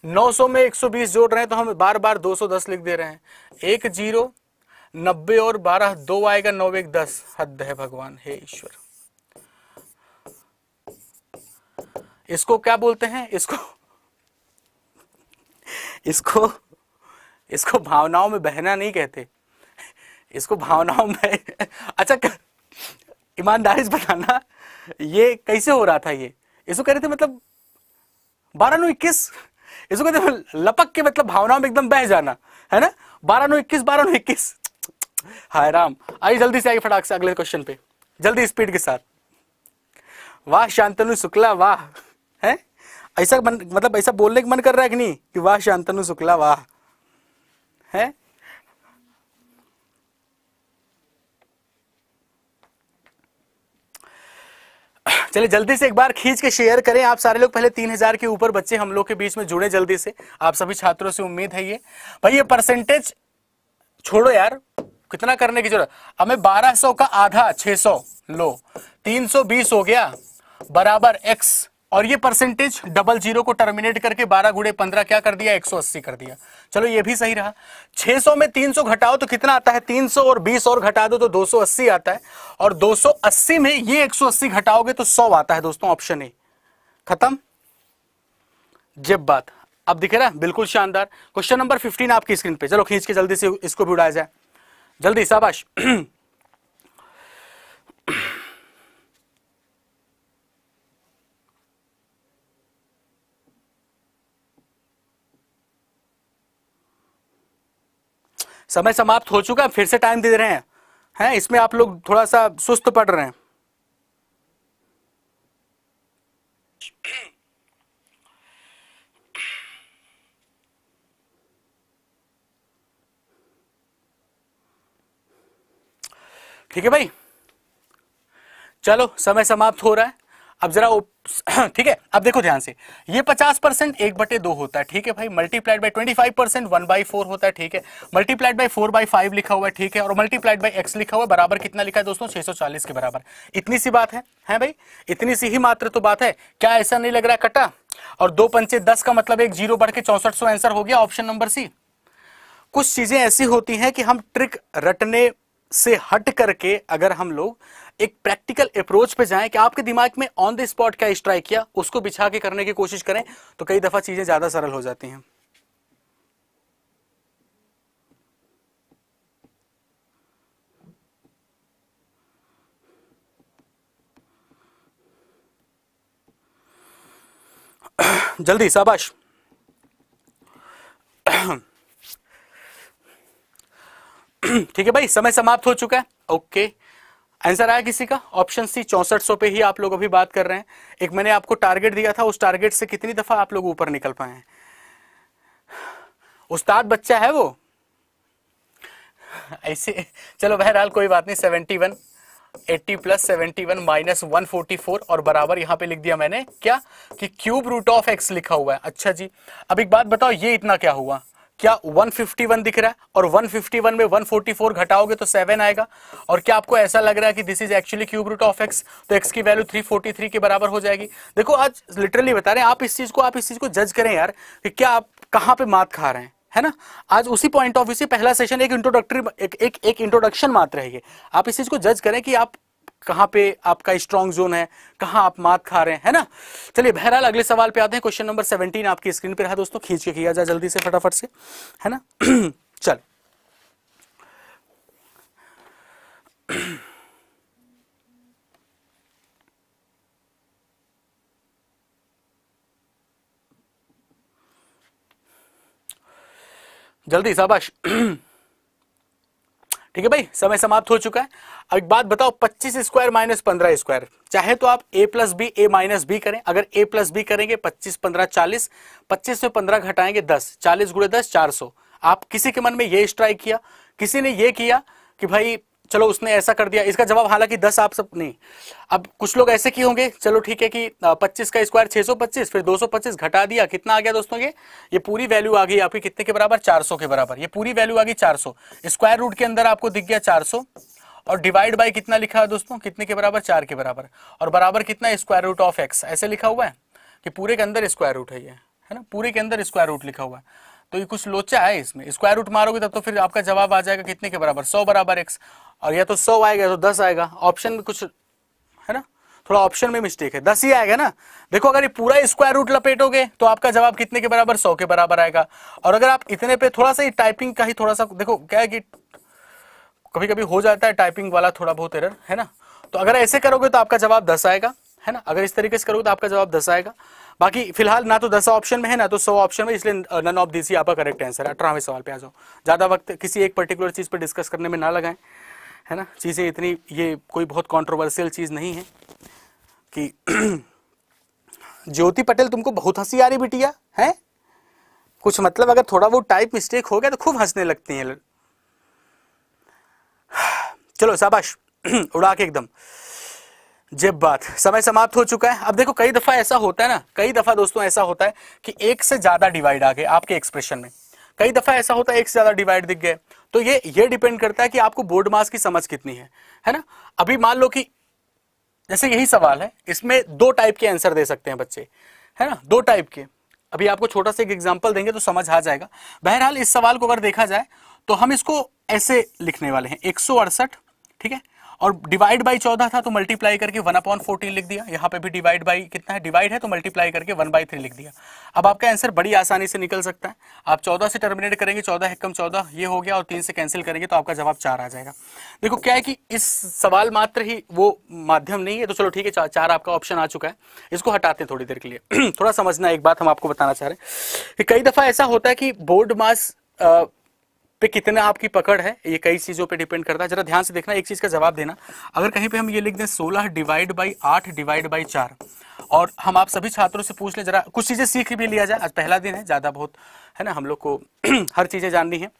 900 में 120 जोड़ रहे हैं तो हम बार बार 210 लिख दे रहे हैं एक जीरो नब्बे और बारह दो आएगा नौ एक दस हद है भगवान हे ईश्वर इसको क्या बोलते हैं इसको इसको इसको भावनाओं में बहना नहीं कहते इसको भावनाओं में अच्छा ईमानदारी से बताना ये कैसे हो रहा था ये इसको कह रहे थे मतलब बारह नौ इक्कीस इसको कहते हैं लपक के मतलब भावनाओं में एकदम बह जाना है ना बारह नौ इक्कीस बारह नौ इक्कीस हाय राम आइए जल्दी से आइए फटाक से अगले क्वेश्चन पे जल्दी स्पीड के साथ वाह शांतनु शुक्ला वाह है ऐसा मन, मतलब ऐसा बोलने का मन कर रहा है कि नहीं कि वाह शांतनु शुक्ला वाह है चलिए जल्दी से एक बार खींच के शेयर करें आप सारे लोग पहले तीन हजार के ऊपर बच्चे हम लोग के बीच में जुड़े जल्दी से आप सभी छात्रों से उम्मीद है ये भाई ये परसेंटेज छोड़ो यार कितना करने की जरूरत हमें बारह सौ का आधा छह सौ लो तीन सौ बीस हो गया बराबर एक्स और ये परसेंटेज डबल जीरो को टर्मिनेट करके बारह गुड़े पंद्रह क्या कर दिया 180 कर दिया चलो ये भी सही रहा 600 में 300 घटाओ तो कितना आता है 300 और 20 और घटा दो तो 280 आता है और 280 में ये 180 घटाओगे तो 100 आता है दोस्तों ऑप्शन ए खत्म जब बात अब दिखे रहा बिल्कुल शानदार क्वेश्चन नंबर फिफ्टीन आपकी स्क्रीन पे चलो खींच के जल्दी से इसको भी उड़ाया जाए जल्दी शाबाश समय समाप्त हो चुका है फिर से टाइम दे रहे हैं हैं इसमें आप लोग थोड़ा सा सुस्त पड़ रहे हैं ठीक है भाई चलो समय समाप्त हो रहा है अब जरा ठीक है अब देखो ध्यान से ये 50 परसेंट एक बटे दो होता है ठीक है भाई multiplied by 25 percent one by four होता है ठीक है multiplied by four by five लिखा हुआ है ठीक है और मल्टीप्लाइड बाई एक्स लिखा हुआ है बराबर कितना लिखा है दोस्तों 640 के बराबर इतनी सी बात है है भाई इतनी सी ही मात्र तो बात है क्या ऐसा नहीं लग रहा कटा और दो पंचे दस का मतलब एक जीरो बढ़ के चौसठ आंसर हो गया ऑप्शन नंबर सी कुछ चीजें ऐसी होती हैं कि हम ट्रिक रटने से हट करके अगर हम लोग एक प्रैक्टिकल अप्रोच पे जाएं कि आपके दिमाग में ऑन द स्पॉट क्या स्ट्राइक किया उसको बिछा के करने की कोशिश करें तो कई दफ़ा चीज़ें ज़्यादा सरल हो जाती हैं जल्दी शाबाश ठीक है भाई समय समाप्त हो चुका है ओके आंसर आया किसी का ऑप्शन सी चौसठ सौ पे ही आप लोग अभी बात कर रहे हैं एक मैंने आपको टारगेट दिया था उस टारगेट से कितनी दफा आप लोग ऊपर निकल पाए हैं उस्ताद बच्चा है वो ऐसे चलो बहरहाल कोई बात नहीं seventy one eighty plus seventy one minus one forty four और बराबर यहां पे लिख दिया मैंने क्या कि क्यूब रूट ऑफ एक्स लिखा हुआ है अच्छा जी अब एक बात बताओ ये इतना क्या हुआ क्या 151 दिख रहा है और 151 में 144 घटाओगे तो 7 आएगा और क्या आपको ऐसा लग रहा है कि this is actually cube root of x तो एक्स की वैल्यू 343 के बराबर हो जाएगी देखो आज लिटरली बता रहे हैं आप इस चीज को आप इस चीज को जज करें यार कि क्या आप कहाँ पे मात खा रहे हैं है ना आज उसी पॉइंट ऑफ व्यू से पहला सेशन एक इंट्रोडक्टरी एक एक, एक इंट्रोडक्शन मात्र है ये आप इस चीज को जज करें कि आप कहां पे आपका स्ट्रॉन्ग जोन है कहां आप मात खा रहे हैं है ना चलिए बहरहाल अगले सवाल पे आते हैं क्वेश्चन नंबर सेवनटीन आपकी स्क्रीन पे रहा दोस्तों खींच के किया जाए जल्दी से फटाफट से है ना चल जल्दी शाबाश ठीक है भाई समय समाप्त हो चुका है अब एक बात बताओ 25 स्क्वायर माइनस पंद्रह स्क्वायर चाहे तो आप a plus b a minus b करें अगर ए प्लस बी करेंगे 25 15 40 25 में 15 घटाएंगे 10 40 गुड़े दस चार आप किसी के मन में ये स्ट्राइक किया किसी ने ये किया कि भाई चलो उसने ऐसा कर दिया इसका जवाब हालांकि दस आप सब नहीं अब कुछ लोग ऐसे किए होंगे चलो ठीक है कि पच्चीस का स्क्वायर छः सौ पच्चीस फिर दो सौ पच्चीस घटा दिया कितना आ गया दोस्तों ये ये पूरी वैल्यू आ गई आपकी कितने के बराबर चार सौ के बराबर ये पूरी वैल्यू आ गई चार सौ स्क्वायर रूट के अंदर आपको दिख गया चार सौ और डिवाइड बाई कितना लिखा है दोस्तों कितने के बराबर चार के बराबर और बराबर कितना स्क्वायर रूट ऑफ एक्स ऐसे लिखा हुआ है कि पूरे के अंदर स्क्वायर रूट है ये है ना पूरे के अंदर स्क्वायर रूट लिखा हुआ है तो ये कुछ लोचा है इसमें स्क्वायर रूट मारोगे तब तो फिर आपका जवाब आ जाएगा कितने के बराबर सौ बराबर एक्स और या तो सौ आएगा या तो दस आएगा ऑप्शन में कुछ है ना थोड़ा ऑप्शन में मिस्टेक है दस ही आएगा ना देखो अगर ये पूरा स्क्वायर रूट लपेटोगे तो आपका जवाब कितने के बराबर सौ के बराबर आएगा और अगर आप इतने पे थोड़ा सा ही टाइपिंग का ही थोड़ा सा देखो क्या है कि कभी कभी हो जाता है टाइपिंग वाला थोड़ा बहुत एरर है ना तो अगर ऐसे करोगे तो आपका जवाब दस आएगा है ना अगर इस तरीके से करोगे तो आपका जवाब दस आएगा बाकी फिलहाल ना तो दस ऑप्शन में है ना तो सौ ऑप्शन में इसलिए नन ऑफ दिस ही आपका करेक्ट आंसर है अठारहवें सवाल पे आ जाओ ज़्यादा वक्त किसी एक पर्टिकुलर चीज़ पर डिस्कस करने में ना लगाएं है ना चीज़ें इतनी ये कोई बहुत कॉन्ट्रोवर्सियल चीज़ नहीं है कि ज्योति पटेल तुमको बहुत हंसी आ रही बिटिया है कुछ मतलब अगर थोड़ा वो टाइप मिस्टेक हो गया तो खूब हंसने लगती हैं चलो शाबाश उड़ा के एकदम जिब बात समय समाप्त हो चुका है अब देखो कई दफा ऐसा होता है ना कई दफा दोस्तों ऐसा होता है कि एक से ज्यादा डिवाइड आ गए आपके एक्सप्रेशन में कई दफा ऐसा होता है एक से ज्यादा डिवाइड दिख गए तो ये ये डिपेंड करता है कि आपको बोर्ड मास की समझ कितनी है है ना अभी मान लो कि जैसे यही सवाल है इसमें दो टाइप के आंसर दे सकते हैं बच्चे है ना दो टाइप के अभी आपको छोटा सा एक एग्जाम्पल देंगे तो समझ आ जाएगा बहरहाल इस सवाल को अगर देखा जाए तो हम इसको ऐसे लिखने वाले हैं एक ठीक है और डिवाइड बाई चौदह था तो मल्टीप्लाई करके वन अपॉन फोर्टीन लिख दिया यहाँ पे भी डिवाइड बाई कितना है डिवाइड है तो मल्टीप्लाई करके वन बाई थ्री लिख दिया अब आपका आंसर बड़ी आसानी से निकल सकता है आप चौदह से टर्मिनेट करेंगे चौदह एकम चौदह ये हो गया और तीन से कैंसिल करेंगे तो आपका जवाब चार आ जाएगा देखो क्या है कि इस सवाल मात्र ही वो माध्यम नहीं है तो चलो ठीक है चार आपका ऑप्शन आ चुका है इसको हटाते हैं थोड़ी देर के लिए थोड़ा समझना एक बात हम आपको बताना चाह रहे हैं कि कई दफ़ा ऐसा होता है कि बोर्ड मास पे कितना आपकी पकड़ है ये कई चीज़ों पे डिपेंड करता है जरा ध्यान से देखना एक चीज़ का जवाब देना अगर कहीं पे हम ये लिख दें सोलह डिवाइड बाई आठ डिवाइड बाई चार और हम आप सभी छात्रों से पूछ लें जरा कुछ चीज़ें सीख भी लिया जाए आज पहला दिन है ज़्यादा बहुत है ना हम लोग को हर चीज़ें जाननी है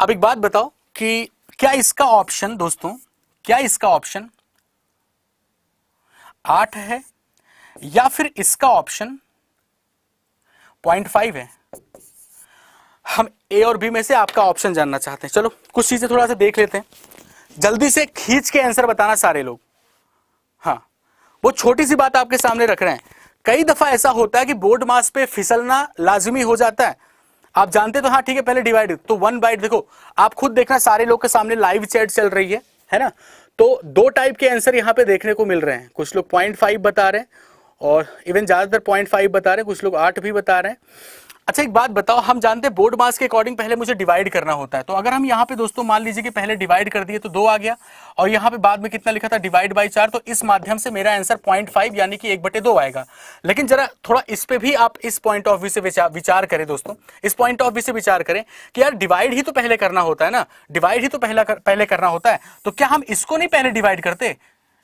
अब एक बात बताओ कि क्या इसका ऑप्शन दोस्तों क्या इसका ऑप्शन आठ है या फिर इसका ऑप्शन पॉइंट फाइव है हम ए और बी में से आपका ऑप्शन जानना चाहते हैं चलो कुछ चीज़ें थोड़ा सा देख लेते हैं जल्दी से खींच के आंसर बताना सारे लोग हाँ वो छोटी सी बात आपके सामने रख रहे हैं कई दफ़ा ऐसा होता है कि बोर्ड मास पे फिसलना लाजमी हो जाता है आप जानते तो हाँ ठीक है पहले डिवाइड तो वन बाइट देखो आप खुद देखना सारे लोग के सामने लाइव चैट चल रही है है ना तो दो टाइप के आंसर यहाँ पे देखने को मिल रहे हैं कुछ लोग पॉइंट फाइव बता रहे हैं और इवन ज़्यादातर पॉइंट फाइव बता रहे हैं कुछ लोग आठ भी बता रहे हैं अच्छा एक बात बताओ हम जानते हैं बोर्ड मास के अकॉर्डिंग पहले मुझे डिवाइड करना होता है तो अगर हम यहाँ पे दोस्तों मान लीजिए कि पहले डिवाइड कर दिए तो दो आ गया और यहाँ पे बाद में कितना लिखा था डिवाइड बाई चार तो इस माध्यम से मेरा आंसर पॉइंट फाइव यानी कि एक बटे दो आएगा लेकिन जरा थोड़ा इस पर भी आप इस पॉइंट ऑफ व्यू से विचार, विचार करें दोस्तों इस पॉइंट ऑफ व्यू से विचार करें कि यार डिवाइड ही तो पहले करना होता है ना डिवाइड ही तो पहला कर, पहले करना होता है तो क्या हम इसको नहीं पहले डिवाइड करते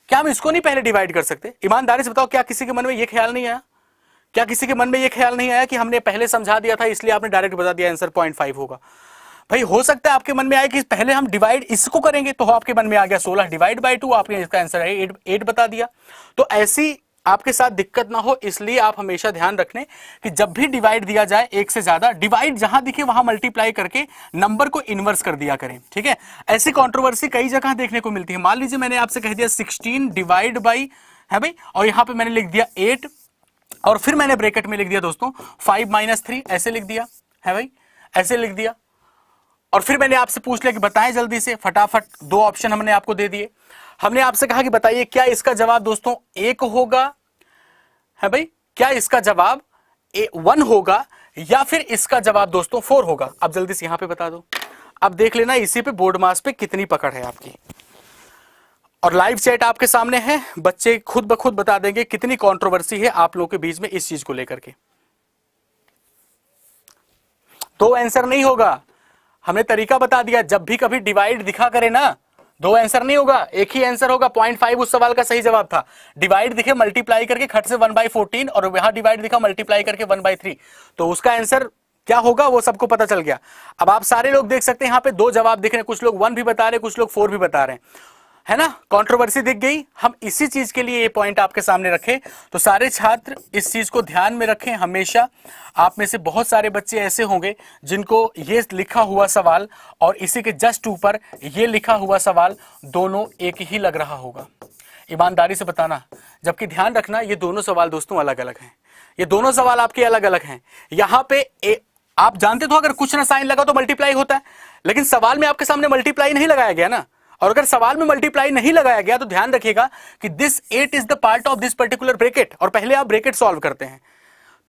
क्या हम इसको नहीं पहले डिवाइड कर सकते ईमानदारी से बताओ क्या किसी के मन में ये ख्याल नहीं आया क्या किसी के मन में ये ख्याल नहीं आया कि हमने पहले समझा दिया था इसलिए आपने डायरेक्ट बता दिया आंसर पॉइंट फाइव होगा भाई हो सकता है आपके मन में आए कि पहले हम डिवाइड इसको करेंगे तो आपके मन में आ गया सोलह डिवाइड बाई टू आपने इसका आंसर है एट एट बता दिया तो ऐसी आपके साथ दिक्कत ना हो इसलिए आप हमेशा ध्यान रखने कि जब भी डिवाइड दिया जाए एक से ज्यादा डिवाइड जहां दिखे वहां मल्टीप्लाई करके नंबर को इन्वर्स कर दिया करें ठीक है ऐसी कंट्रोवर्सी कई जगह देखने को मिलती है मान लीजिए मैंने आपसे कह दिया सिक्सटीन डिवाइड बाई है भाई और यहां पे मैंने लिख दिया एट और फिर मैंने ब्रेकेट में लिख दिया दोस्तों फाइव माइनस थ्री ऐसे लिख दिया है भाई ऐसे लिख दिया और फिर मैंने आपसे पूछ लिया कि बताएं जल्दी से फटाफट दो ऑप्शन हमने आपको दे दिए हमने आपसे कहा कि बताइए क्या इसका जवाब दोस्तों एक होगा है भाई क्या इसका जवाब ए वन होगा या फिर इसका जवाब दोस्तों फोर होगा अब जल्दी से यहां पर बता दो अब देख लेना इसी पे बोर्ड मास पे कितनी पकड़ है आपकी और लाइव चैट आपके सामने है बच्चे खुद ब खुद बता देंगे कितनी कंट्रोवर्सी है आप लोगों के बीच में इस चीज को लेकर के दो आंसर नहीं होगा हमने तरीका बता दिया जब भी कभी डिवाइड दिखा करे ना दो आंसर नहीं होगा एक ही आंसर होगा पॉइंट फाइव उस सवाल का सही जवाब था डिवाइड दिखे मल्टीप्लाई करके खट से वन बाई फोर्टीन और यहां डिवाइड दिखा मल्टीप्लाई करके वन बाई थ्री तो उसका आंसर क्या होगा वो सबको पता चल गया अब आप सारे लोग देख सकते हैं यहां पे दो जवाब दिख रहे हैं कुछ लोग वन भी बता रहे हैं कुछ लोग फोर भी बता रहे हैं है ना कंट्रोवर्सी दिख गई हम इसी चीज के लिए ये पॉइंट आपके सामने रखें तो सारे छात्र इस चीज को ध्यान में रखें हमेशा आप में से बहुत सारे बच्चे ऐसे होंगे जिनको ये लिखा हुआ सवाल और इसी के जस्ट ऊपर ये लिखा हुआ सवाल दोनों एक ही लग रहा होगा ईमानदारी से बताना जबकि ध्यान रखना ये दोनों सवाल दोस्तों अलग अलग हैं ये दोनों सवाल आपके अलग अलग हैं यहाँ पे ए, आप जानते तो अगर कुछ ना साइन लगा तो मल्टीप्लाई होता है लेकिन सवाल में आपके सामने मल्टीप्लाई नहीं लगाया गया ना और अगर सवाल में मल्टीप्लाई नहीं लगाया गया तो ध्यान रखिएगा कि this eight is the part of this particular bracket और पहले आप ब्रेकेट सॉल्व करते हैं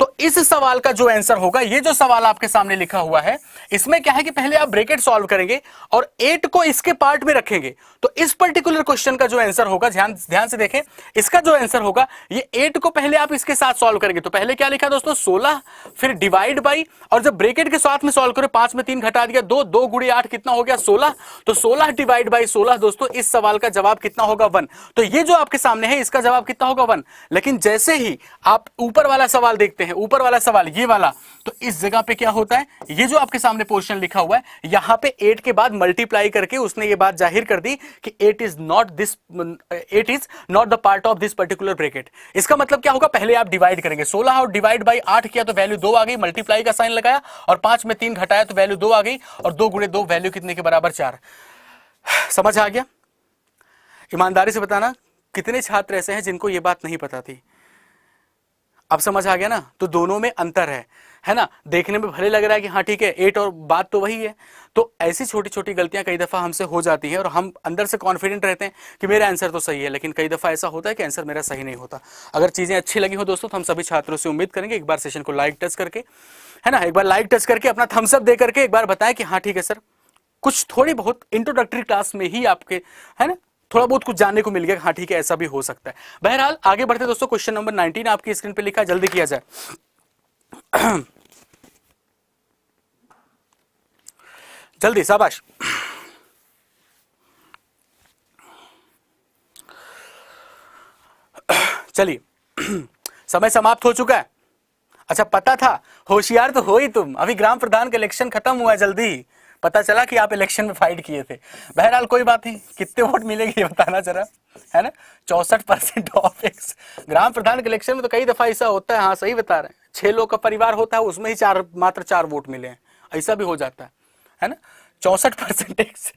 तो इस सवाल का जो आंसर होगा ये जो सवाल आपके सामने लिखा हुआ है इसमें क्या है कि पहले आप ब्रेकेट सॉल्व करेंगे और एट को इसके पार्ट में रखेंगे तो इस पर्टिकुलर क्वेश्चन का जो आंसर होगा ध्यान ध्यान से देखें इसका जो आंसर होगा ये एट को पहले आप इसके साथ सॉल्व करेंगे तो पहले क्या लिखा दोस्तों सोलह फिर डिवाइड बाई और जब ब्रेकेट के साथ में सोल्व करो पांच में तीन घटा दिया दो दो गुड़ी आठ कितना हो गया सोलह तो सोलह डिवाइड बाई सोलह दोस्तों इस सवाल का जवाब कितना होगा वन तो ये जो आपके सामने है इसका जवाब कितना होगा वन लेकिन जैसे ही आप ऊपर वाला सवाल देखते हैं हैं ऊपर वाला सवाल ये वाला तो इस जगह पे क्या होता है ये जो आपके सामने पोर्शन लिखा हुआ है यहां पे एट के बाद मल्टीप्लाई करके उसने ये बात जाहिर कर दी कि eight is not this eight is not the part of this particular bracket इसका मतलब क्या होगा पहले आप डिवाइड करेंगे सोलह और डिवाइड बाई आठ किया तो वैल्यू दो आ गई मल्टीप्लाई का साइन लगाया और पांच में तीन घटाया तो वैल्यू दो आ गई और दो गुड़े दो वैल्यू कितने के बराबर चार समझ आ गया ईमानदारी से बताना कितने छात्र ऐसे हैं जिनको ये बात नहीं पता थी अब समझ आ गया ना तो दोनों में अंतर है है ना देखने में भले लग रहा है कि हाँ ठीक है एट और बात तो वही है तो ऐसी छोटी छोटी गलतियां कई दफ़ा हमसे हो जाती हैं और हम अंदर से कॉन्फिडेंट रहते हैं कि मेरा आंसर तो सही है लेकिन कई दफ़ा ऐसा होता है कि आंसर मेरा सही नहीं होता अगर चीज़ें अच्छी लगी हो दोस्तों तो हम सभी छात्रों से उम्मीद करेंगे एक बार सेशन को लाइक टच करके है ना एक बार लाइक टच करके अपना थम्सअप दे करके एक बार बताएं कि हाँ ठीक है सर कुछ थोड़ी बहुत इंट्रोडक्टरी क्लास में ही आपके है ना थोड़ा बहुत कुछ जानने को मिल गया हाँ ठीक है ऐसा भी हो सकता है बहरहाल आगे बढ़ते दोस्तों क्वेश्चन नंबर नाइनटीन आपकी स्क्रीन पर लिखा जल्दी किया जाए जल्दी शाबाश चलिए समय समाप्त हो चुका है अच्छा पता था होशियार तो हो ही तुम अभी ग्राम प्रधान का इलेक्शन खत्म हुआ है जल्दी पता चला कि आप इलेक्शन में फाइट किए थे बहरहाल कोई बात नहीं कितने वोट मिलेंगे ये बताना जरा है ना चौसठ परसेंट ऑफ एक्स ग्राम प्रधान के इलेक्शन में तो कई दफा ऐसा होता है हाँ सही बता रहे हैं छह लोग का परिवार होता है उसमें ही चार मात्र चार वोट मिले हैं ऐसा भी हो जाता है है ना चौसठ परसेंट एक्स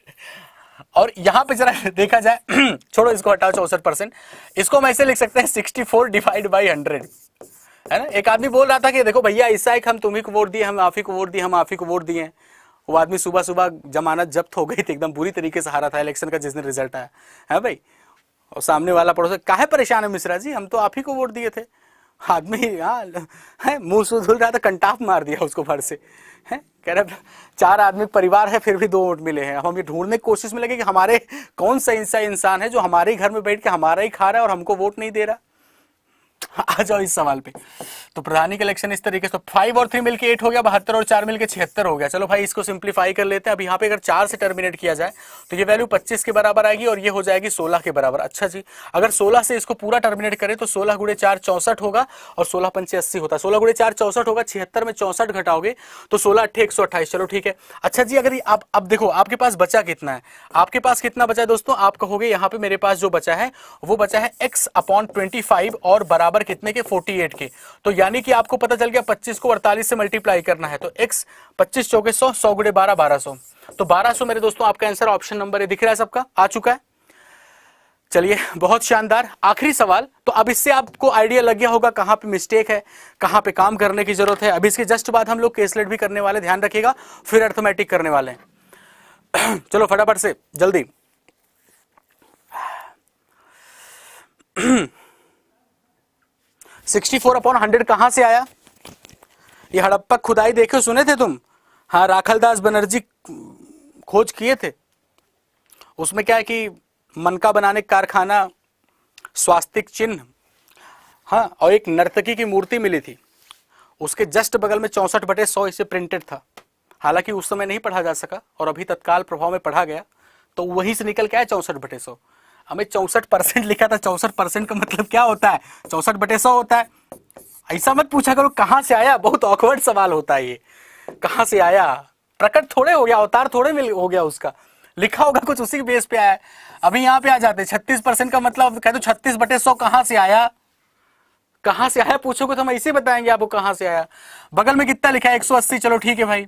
और यहाँ पे जरा देखा जाए छोड़ो इसको हटाओ चौसठ परसेंट इसको हम ऐसे लिख सकते हैं sixty four divide by hundred है ना एक आदमी बोल रहा था कि देखो भैया ऐसा है कि हम तुम्ही को वोट दिए हम आफी को वोट दिए हम आफी को वोट दिए वो आदमी सुबह सुबह जमानत जब्त हो गई थी एकदम बुरी तरीके से हारा था इलेक्शन का जिसने रिजल्ट आया है हाँ भाई और सामने वाला पड़ोस काहे परेशान है मिश्रा जी हम तो आप ही को वोट दिए थे आदमी हाँ है मुंह से धुल रहा था तो कंटाफ मार दिया उसको भर से है कह रहे चार आदमी परिवार है फिर भी दो वोट मिले हैं हम ये ढूंढने की कोशिश में लगे कि हमारे कौन सा इंसान है जो हमारे ही घर में बैठ के हमारा ही खा रहा है और हमको वोट नहीं दे रहा आ जाओ इस सवाल पे तो प्रधानी कलेक्शन इस तरीके से फाइव तो और थ्री मिलके एट हो गया बहत्तर और चार मिलके छिहत्तर हो गया चलो भाई इसको सिंप्लीफाई कर लेते हैं अब यहाँ पे अगर चार से टर्मिनेट किया जाए तो ये वैल्यू पच्चीस के बराबर आएगी और ये हो जाएगी सोलह के बराबर अच्छा जी अगर सोलह से इसको पूरा टर्मिनेट करें तो सोलह गुड़े चार चौसठ होगा और सोलह पंचे अस्सी होता है सोलह गुड़े चार चौसठ होगा छिहत्तर में चौसठ घटाओगे तो सोलह अट्ठे एक सौ अट्ठाईस चलो ठीक है अच्छा जी अगर आप अब देखो आपके पास बचा कितना है आपके पास कितना बचा है दोस्तों आप कहोगे यहाँ पे मेरे पास जो बचा है वो बचा है एक्स अपॉन ट्वेंटी फाइव और बराबर पावर कितने के 48 के तो यानी कि आपको पता चल गया 25 को 48 से मल्टीप्लाई करना है तो x 25 चौके सौ सौ गुड़े बारह बारह सौ तो 1200 मेरे दोस्तों आपका आंसर ऑप्शन नंबर ये दिख रहा है सबका आ चुका है चलिए बहुत शानदार आखिरी सवाल तो अब इससे आपको आइडिया लग गया होगा कहां पे मिस्टेक है कहां पे काम करने की जरूरत है अभी इसके जस्ट बाद हम लोग केसलेट भी करने वाले ध्यान रखिएगा फिर अर्थमेटिक करने वाले हैं चलो फटाफट से जल्दी सिक्सटी फोर अपॉन हंड्रेड कहां से आया ये हड़प्पा खुदाई देखे सुने थे तुम हाँ राखल दास बनर्जी खोज किए थे उसमें क्या है कि मनका बनाने कारखाना स्वास्तिक चिन्ह हाँ और एक नर्तकी की मूर्ति मिली थी उसके जस्ट बगल में चौंसठ बटे सौ इसे प्रिंटेड था हालांकि उस समय नहीं पढ़ा जा सका और अभी तत्काल प्रभाव में पढ़ा गया तो वहीं से निकल के आया चौंसठ बटे सौ हमें चौसठ परसेंट लिखा था चौसठ परसेंट का मतलब क्या होता है चौसठ बटे सौ होता है ऐसा मत पूछा करो कहाँ से आया बहुत ऑकवर्ड सवाल होता है ये कहाँ से आया प्रकट थोड़े हो गया अवतार थोड़े मिल हो गया उसका लिखा होगा कुछ उसी बेस पे आया अभी यहाँ पे आ जाते छत्तीस परसेंट का मतलब कह दो छत्तीस बटे सौ कहां से आया कहां से आया पूछोगे तो हम ऐसे बताएंगे आपको कहाँ से आया बगल में कितना लिखा है एक सौ अस्सी चलो ठीक है भाई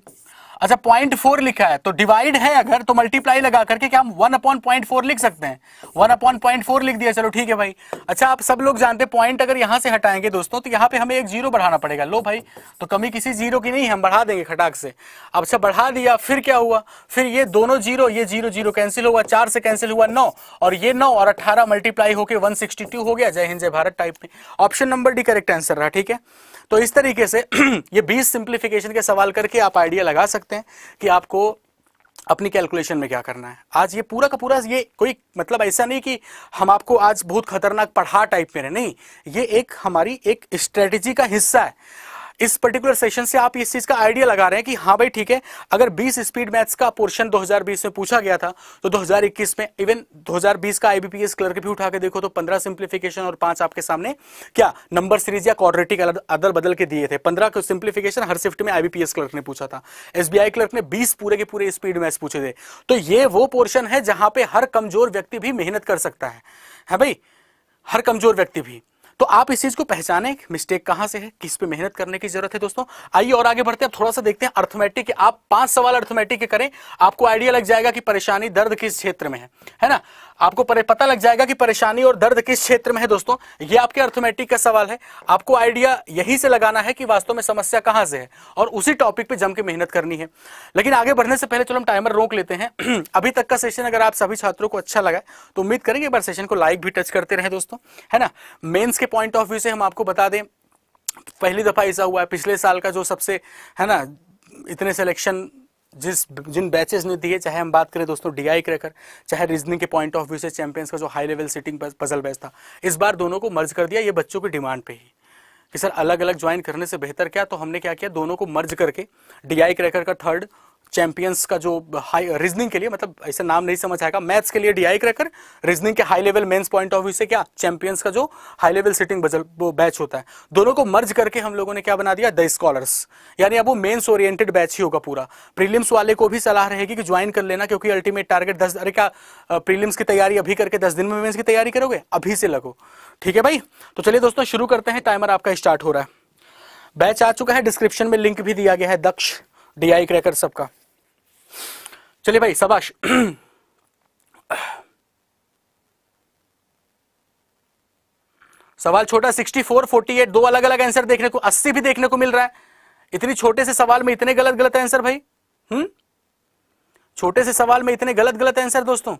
अच्छा पॉइंट फोर लिखा है तो डिवाइड है अगर तो मल्टीप्लाई लगा करके क्या हम वन अपॉन पॉइंट फोर लिख सकते हैं वन अपॉन पॉइंट फोर लिख दिया चलो ठीक है भाई अच्छा आप सब लोग जानते पॉइंट अगर यहां से हटाएंगे दोस्तों तो यहां पे हमें एक जीरो बढ़ाना पड़ेगा लो भाई तो कमी किसी जीरो की नहीं हम बढ़ा देंगे खटाक से अब अच्छा बढ़ा दिया फिर क्या हुआ फिर ये दोनों जीरो ये जीरो जीरो कैंसिल हुआ चार से कैंसिल हुआ नौ और ये नौ और अठारह मल्टीप्लाई होकर वन हो गया जय हिंद जय भारत टाइप में option number D correct answer रहा ठीक है तो इस तरीके से ये 20 सिंप्लीफिकेशन के सवाल करके आप आइडिया लगा सकते हैं कि आपको अपनी कैलकुलेशन में क्या करना है आज ये पूरा का पूरा ये कोई मतलब ऐसा नहीं कि हम आपको आज बहुत खतरनाक पढ़ा टाइप में नहीं ये एक हमारी एक स्ट्रेटजी का हिस्सा है इस पर्टिकुलर सेशन से आप इस चीज का आइडिया लगा रहे हैं कि हाँ भाई ठीक है अगर 20 स्पीड मैथ्स का पोर्शन 2020 में पूछा गया था तो 2021 में इवन 2020 का आईबीपीएस क्लर्क भी उठा के देखो तो 15 सिंप्लीफिकेशन और पांच आपके सामने क्या नंबर सीरीज या क्वाड्रेटिक अदल बदल के दिए थे पंद्रह सिंप्लीफिकेशन हर शिफ्ट में आईबीपीएस क्लर्क ने पूछा था एसबीआई क्लर्क ने बीस पूरे के पूरे स्पीड मैथ्स पूछे थे तो ये वो पोर्शन है जहां पे हर कमजोर व्यक्ति भी मेहनत कर सकता है है भाई हर कमजोर व्यक्ति भी तो आप इस चीज को पहचाने मिस्टेक कहां से है किस पे मेहनत करने की जरूरत है दोस्तों आइए और आगे बढ़ते हैं थोड़ा सा देखते हैं अर्थमेटिक आप पांच सवाल अर्थमेटिक के करें आपको आइडिया लग जाएगा कि परेशानी दर्द किस क्षेत्र में है है ना आपको पता लग जाएगा कि परेशानी और दर्द किस क्षेत्र में है दोस्तों ये आपके अर्थमेटिक का सवाल है आपको आइडिया यही से लगाना है कि वास्तव में समस्या कहां से है और उसी टॉपिक पे जम के मेहनत करनी है लेकिन आगे बढ़ने से पहले चलो हम टाइमर रोक लेते हैं अभी तक का सेशन अगर आप सभी छात्रों को अच्छा लगा तो उम्मीद करेंगे एक बार सेशन को लाइक भी टच करते रहे दोस्तों है ना मेन्स के पॉइंट ऑफ व्यू से हम आपको बता दें पहली दफा ऐसा हुआ है पिछले साल का जो सबसे है ना इतने सिलेक्शन जिस जिन बैचेस ने दिए चाहे हम बात करें दोस्तों डीआई क्रैकर चाहे रीजनिंग के पॉइंट ऑफ व्यू से चैंपियंस का जो high level sitting puzzle batch था इस बार दोनों को मर्ज कर दिया ये बच्चों की डिमांड पे ही कि सर अलग अलग ज्वाइन करने से बेहतर क्या तो हमने क्या किया दोनों को मर्ज करके डीआई क्रैकर का थर्ड चैंपियंस का जो हाई रीजनिंग के लिए मतलब ऐसे नाम नहीं समझ आएगा मैथ्स के लिए डीआई क्रैकर रीजनिंग के high level mains point of view से क्या चैंपियंस का जो हाई लेवल सिटिंग बजल वो बैच होता है दोनों को मर्ज करके हम लोगों ने क्या बना दिया द स्कॉलर्स यानी अब वो मेंस ओरिएंटेड बैच ही होगा पूरा प्रीलिम्स वाले को भी सलाह रहेगी कि ज्वाइन कर लेना क्योंकि अल्टीमेट टारगेट दस अरे क्या प्रीलिम्स की तैयारी अभी करके दस दिन में मेन्स की तैयारी करोगे अभी से लगो ठीक है भाई तो चलिए दोस्तों शुरू करते हैं टाइमर आपका स्टार्ट हो रहा है बैच आ चुका है डिस्क्रिप्शन में लिंक भी दिया गया है दक्ष डीआई क्रैकर सबका चलिए भाई सबाश सवाल छोटा 64, 48 दो अलग अलग आंसर देखने को 80 भी देखने को मिल रहा है इतनी छोटे से सवाल में इतने गलत गलत आंसर भाई हम्म छोटे से सवाल में इतने गलत गलत आंसर दोस्तों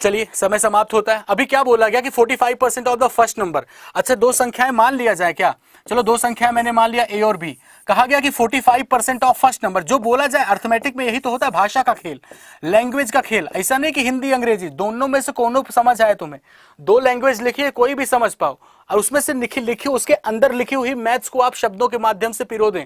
चलिए समय समाप्त होता है अभी क्या बोला गया कि 45 percent of the first number अच्छा दो संख्याएं मान लिया जाए क्या चलो दो संख्या मैंने मान लिया ए और बी कहा गया कि 45 परसेंट ऑफ फर्स्ट नंबर जो बोला जाए अर्थमेटिक में यही तो होता है भाषा का खेल लैंग्वेज का खेल ऐसा नहीं कि हिंदी अंग्रेजी दोनों में से कोनो समझ आए तुम्हें दो लैंग्वेज लिखिए कोई भी समझ पाओ और उसमें से लिखी लिखी उसके अंदर लिखी हुई मैथ्स को आप शब्दों के माध्यम से पिरो दें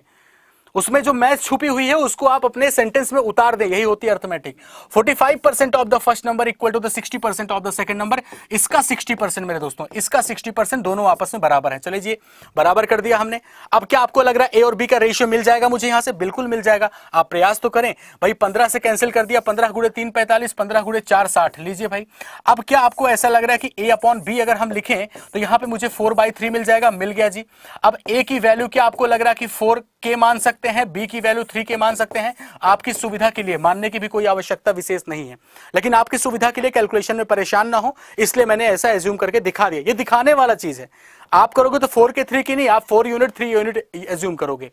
उसमें जो मैथ छुपी हुई है उसको आप अपने सेंटेंस में उतार दें यही होती है arithmetic 45 percent of the first number equal to the 60 percent of the second number इसका 60 परसेंट मेरे दोस्तों इसका 60 परसेंट दोनों आपस में बराबर है चले जी बराबर कर दिया हमने अब क्या आपको लग रहा है ए और बी का रेशियो मिल जाएगा मुझे यहां से बिल्कुल मिल जाएगा आप प्रयास तो करें भाई पंद्रह से कैंसिल कर दिया पंद्रह गुड़े तीन पैंतालीस पंद्रह गुड़े चार साठ लीजिए भाई अब क्या आपको ऐसा लग रहा है कि ए अपॉन बी अगर हम लिखें तो यहां पर मुझे फोर बाई थ्री मिल जाएगा मिल गया जी अब ए की वैल्यू क्या आपको लग रहा है कि फोर के मान सकते सकते हैं बी की वैल्यू थ्री के मान सकते हैं आपकी सुविधा के लिए मानने की भी कोई आवश्यकता विशेष नहीं है लेकिन आपकी सुविधा के लिए कैलकुलेशन में परेशान ना हो इसलिए मैंने ऐसा एज्यूम करके दिखा दिया ये दिखाने वाला चीज है आप करोगे तो फोर के थ्री की नहीं आप four unit three unit assume करोगे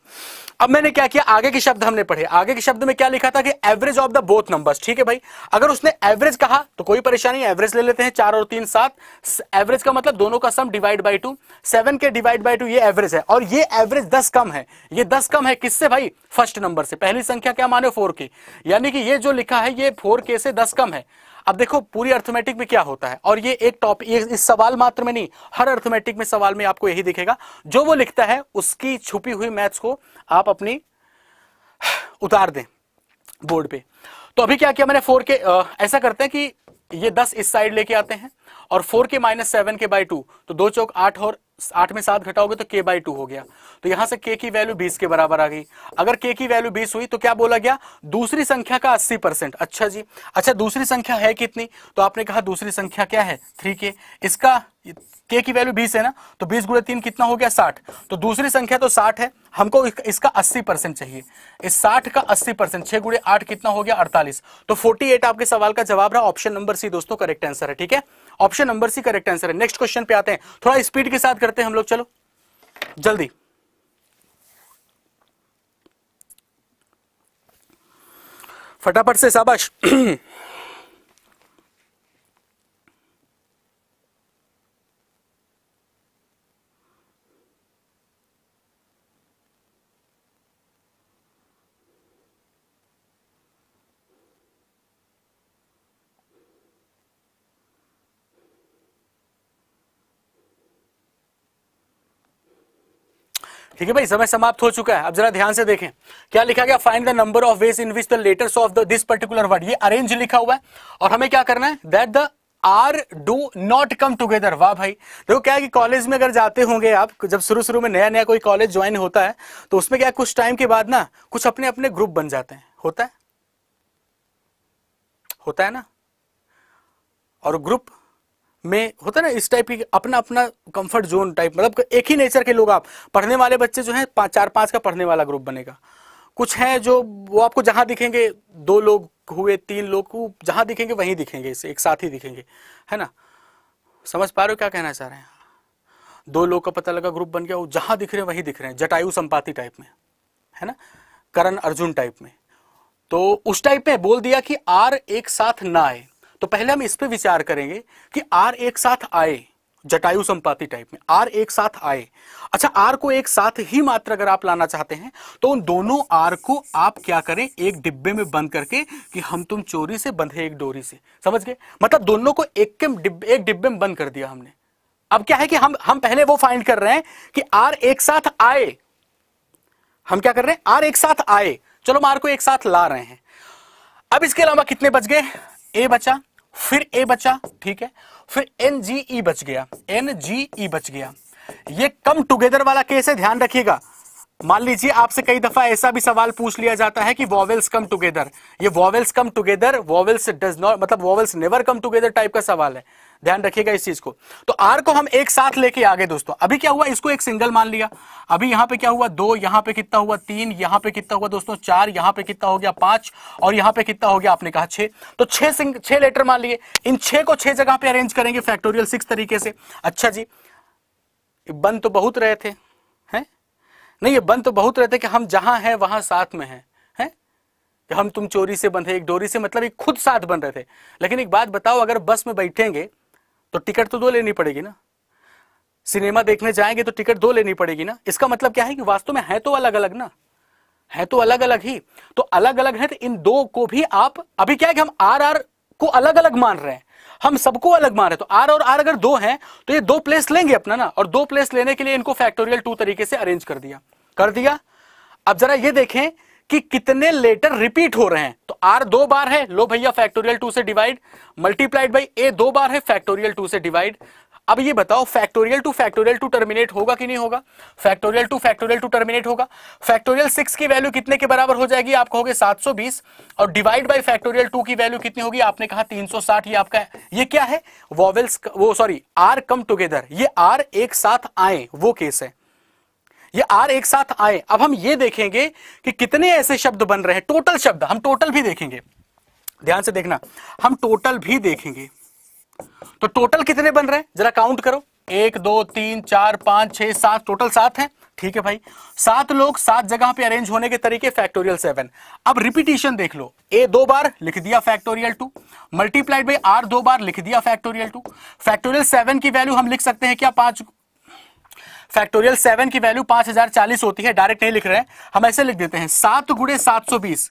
अब मैंने क्या किया आगे के शब्द हमने पढ़े आगे के शब्द में क्या लिखा था कि average of the both numbers ठीक है भाई अगर उसने एवरेज कहा तो कोई परेशानी एवरेज ले लेते हैं चार और तीन सात एवरेज का मतलब दोनों का sum divide by two seven के डिवाइड बाई टू ये एवरेज है और ये एवरेज दस कम है ये दस कम है किससे भाई फर्स्ट नंबर से पहली संख्या क्या माने फोर के यानी कि ये जो लिखा है ये फोर के से दस कम है अब देखो पूरी अर्थमेटिक में क्या होता है और ये एक टॉपिक इस सवाल मात्र में नहीं हर अर्थमेटिक में सवाल में आपको यही दिखेगा जो वो लिखता है उसकी छुपी हुई मैथ्स को आप अपनी उतार दें बोर्ड पे तो अभी क्या किया मैंने फोर के आ, ऐसा करते हैं कि ये दस इस साइड लेके आते हैं और फोर के माइनस सेवन के बाई टू तो दो चौक आठ और आठ में सात घटाओगे तो के बाई टू हो गया तो यहां से के की वैल्यू बीस के बराबर आ गई अगर के की वैल्यू बीस हुई तो क्या बोला गया दूसरी संख्या का अस्सी परसेंट अच्छा जी अच्छा दूसरी संख्या है कितनी तो आपने कहा दूसरी संख्या क्या है थ्री के इसका के की वैल्यू बीस है ना तो बीस गुड़े तीन कितना हो गया साठ तो दूसरी संख्या तो साठ है हमको इसका अस्सी परसेंट चाहिए इस साठ का अस्सी परसेंट छह गुड़े आठ कितना हो गया अड़तालीस तो फोर्टी एट आपके सवाल का जवाब रहा ऑप्शन नंबर सी दोस्तों करेक्ट आंसर है ठीक है option number C correct answer है नेक्स्ट क्वेश्चन पे आते हैं थोड़ा स्पीड के साथ करते हैं हम लोग चलो जल्दी फटाफट से शाबाश ठीक है भाई समय समाप्त हो चुका है अब जरा ध्यान से देखें क्या लिखा गया find the number of ways in which the letters of the this particular word ये अरेंज लिखा हुआ है और हमें क्या करना है that the R do not come together वाह भाई देखो क्या है कि कॉलेज में अगर जाते होंगे आप जब शुरू शुरू में नया नया कोई कॉलेज ज्वाइन होता है तो उसमें क्या कुछ टाइम के बाद ना कुछ अपने अपने ग्रुप बन जाते हैं होता है होता है ना और ग्रुप में होता है ना इस टाइप की अपना अपना कंफर्ट जोन टाइप मतलब एक ही नेचर के लोग आप पढ़ने वाले बच्चे जो हैं पा, चार पांच का पढ़ने वाला ग्रुप बनेगा कुछ हैं जो वो आपको जहां दिखेंगे दो लोग हुए तीन लोग जहां दिखेंगे वहीं दिखेंगे इसे एक साथ ही दिखेंगे है ना समझ पा रहे हो क्या कहना चाह रहे हैं दो लोग का पता लगा ग्रुप बन गया वो जहां दिख रहे हैं वहीं दिख रहे हैं जटायु संपाति टाइप में है ना करण अर्जुन टाइप में तो उस टाइप में बोल दिया कि आर एक साथ ना आए तो पहले हम इस पे विचार करेंगे कि आर एक साथ आए जटायु संपाति टाइप में आर एक साथ आए अच्छा आर को एक साथ ही मात्र अगर आप लाना चाहते हैं तो उन दोनों आर को आप क्या करें एक डिब्बे में बंद करके कि हम तुम चोरी से बंधे एक डोरी से समझ गए मतलब दोनों को एक डिब्बे एक डिब्बे में बंद कर दिया हमने अब क्या है कि हम हम पहले वो फाइंड कर रहे हैं कि आर एक साथ आए हम क्या कर रहे हैं आर एक साथ आए चलो हम आर को एक साथ ला रहे हैं अब इसके अलावा कितने बच गए ए बचा फिर ए बचा ठीक है फिर एन जी ई बच गया एन जी ई बच गया ये कम टुगेदर वाला केस है ध्यान रखिएगा मान लीजिए आपसे कई दफा ऐसा भी सवाल पूछ लिया जाता है कि वॉवेल्स कम टुगेदर ये vowels come together vowels does not मतलब vowels never come together type का सवाल है ध्यान रखिएगा इस चीज को तो आर को हम एक साथ लेके आगे दोस्तों अभी क्या हुआ इसको एक सिंगल मान लिया अभी यहां पे क्या हुआ दो यहां पे कितना हुआ तीन यहां पे कितना हुआ दोस्तों चार यहां पे कितना हो गया पांच और यहां पे कितना हो गया आपने कहा छह तो छह छह लेटर मान लिए इन छह को छह जगह पे अरेंज करेंगे फैक्टोरियल सिक्स तरीके से अच्छा जी बन तो बहुत रहे थे है नहीं ये बन तो बहुत रहे थे कि हम जहां हैं वहां साथ में है कि हम तुम चोरी से बंधे एक डोरी से मतलब एक खुद साथ बन रहे थे लेकिन एक बात बताओ अगर बस में बैठेंगे तो टिकट तो दो लेनी पड़ेगी ना सिनेमा देखने जाएंगे तो टिकट दो लेनी पड़ेगी ना इसका मतलब क्या है कि वास्तव में है तो अलग अलग ना है तो अलग अलग ही तो अलग अलग है तो इन दो को भी आप अभी क्या है कि हम आर आर को अलग अलग मान रहे हैं हम सबको अलग मान रहे हैं तो आर और आर अगर दो हैं तो ये दो प्लेस लेंगे अपना ना और दो प्लेस लेने के लिए इनको फैक्टोरियल टू तरीके से अरेंज कर दिया कर दिया अब जरा ये देखें कि कितने लेटर रिपीट हो रहे हैं तो आर दो बार है लो भैया फैक्टोरियल टू से डिवाइड मल्टीप्लाइड बाई ए दो बार है फैक्टोरियल टू से डिवाइड अब ये बताओ factorial two factorial two terminate होगा कि नहीं होगा factorial two factorial two terminate होगा फैक्टोरियल सिक्स की वैल्यू कितने के बराबर हो जाएगी आप कहोगे 720 और डिवाइड बाय फैक्टोरियल टू की वैल्यू कितनी होगी आपने कहा 360 ये आपका है ये क्या है वॉवेल्स वो सॉरी आर कम टूगेदर ये आर एक साथ आए वो केस है ये आर एक साथ आए अब हम ये देखेंगे कि कितने ऐसे शब्द बन रहे हैं टोटल शब्द हम टोटल भी देखेंगे ध्यान से देखना हम टोटल भी देखेंगे तो टोटल कितने बन रहे हैं जरा काउंट करो एक दो तीन चार पांच छह सात टोटल सात है ठीक है भाई सात लोग सात जगह पे अरेंज होने के तरीके फैक्टोरियल सेवन अब रिपीटिशन देख लो ए दो बार लिख दिया factorial two multiplied by R दो बार लिख दिया फैक्टोरियल टू फैक्टोरियल सेवन की वैल्यू हम लिख सकते हैं क्या पांच फैक्टोरियल सेवन की वैल्यू पांच हजार चालीस होती है डायरेक्ट नहीं लिख रहे हैं हम ऐसे लिख देते हैं सात गुड़े सात सौ बीस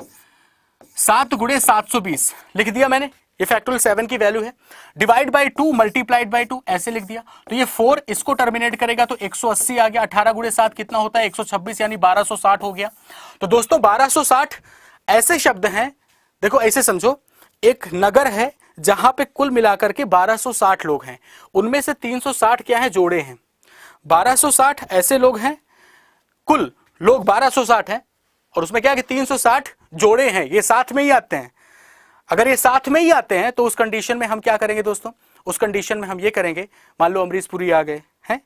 सात गुड़े सात सौ बीस लिख दिया मैंने ये फैक्टोरियल सेवन की वैल्यू है divide by two multiplied by two ऐसे लिख दिया तो ये फोर इसको टर्मिनेट करेगा तो एक सौ अस्सी आ गया अठारह गुड़े सात कितना होता है एक सौ छब्बीस यानी बारह साठ हो गया तो दोस्तों बारह साठ ऐसे शब्द हैं देखो ऐसे समझो एक नगर है जहां पे कुल मिलाकर के 1260 लोग हैं उनमें से 360 क्या है जोड़े हैं 1260 ऐसे लोग हैं कुल लोग 1260 हैं और उसमें क्या कि 360 जोड़े हैं ये साथ में ही आते हैं अगर ये साथ में ही आते हैं तो उस कंडीशन में हम क्या करेंगे दोस्तों उस कंडीशन में हम ये करेंगे मान लो अमरीश पुरी आ गए हैं